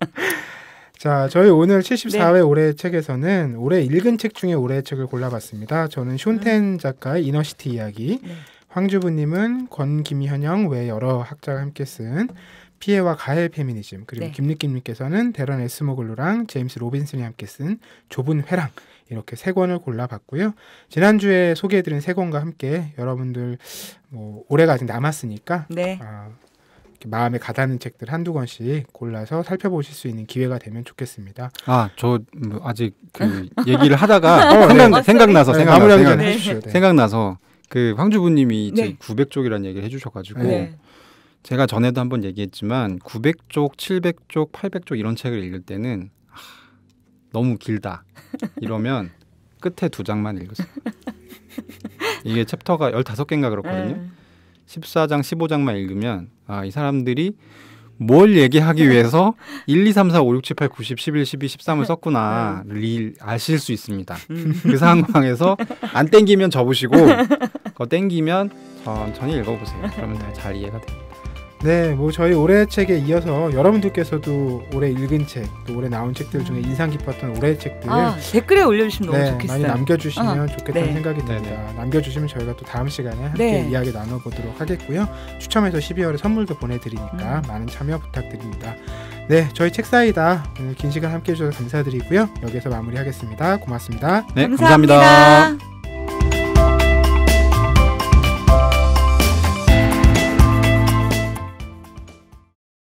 *laughs* 자, 저희 오늘 74회 네. 올해의 책에서는 올해 읽은 책 중에 올해의 책을 골라봤습니다. 저는 음. 숀텐 작가의 이너시티 이야기, 네. 황주부님은 권김현영 외 여러 학자가 함께 쓴 피해와 가해 페미니즘 그리고 네. 김립김님께서는 데런 에스모글루랑 제임스 로빈슨이 함께 쓴 좁은 회랑 이렇게 세 권을 골라봤고요. 지난주에 소개해드린 세 권과 함께 여러분들 뭐 올해가 아직 남았으니까 네. 어, 마음에 가닿는 책들 한두 권씩 골라서 살펴보실 수 있는 기회가 되면 좋겠습니다. 아, 저 뭐 아직 그 얘기를 하다가 *laughs* 어, 네. 생각, 어, 네. 생각나서 네, 생각, 네. 생각나서 생각나서 그 황주부님이 네. 900쪽이라는 얘기를 해주셔가지고 네. 제가 전에도 한번 얘기했지만 900쪽, 700쪽, 800쪽 이런 책을 읽을 때는 아, 너무 길다 이러면 *laughs* 끝에 두 장만 읽었어요. 이게 챕터가 15개인가 그렇거든요. 에 14장, 15장만 읽으면 아, 이 사람들이 뭘 얘기하기 위해서 1, 2, 3, 4, 5, 6, 7, 8, 9, 10, 11, 12, 13을 썼구나를 아실 수 있습니다. 음. 그 상황에서 안 땡기면 접으시고 *laughs* 그거 땡기면 천천히 읽어보세요. 그러면 잘 이해가 됩니다. 네, 뭐 저희 올해 책에 이어서 여러분들께서도 올해 읽은 책, 또 올해 나온 책들 중에 음. 인상 깊었던 올해 책들 아, 댓글에 올려주시면 네, 너무 좋겠어요. 많이 남겨주시면 어, 좋겠다는 네. 생각이 듭니다. 네네. 네. 남겨주시면 저희가 또 다음 시간에 함께 네. 이야기 나눠보도록 하겠고요. 추첨해서 12월에 선물도 보내드리니까 음. 많은 참여 부탁드립니다. 네, 저희 책사이다 오늘 긴 시간 함께해 주셔서 감사드리고요. 여기서 마무리하겠습니다. 고맙습니다. 네, 감사합니다. 감사합니다.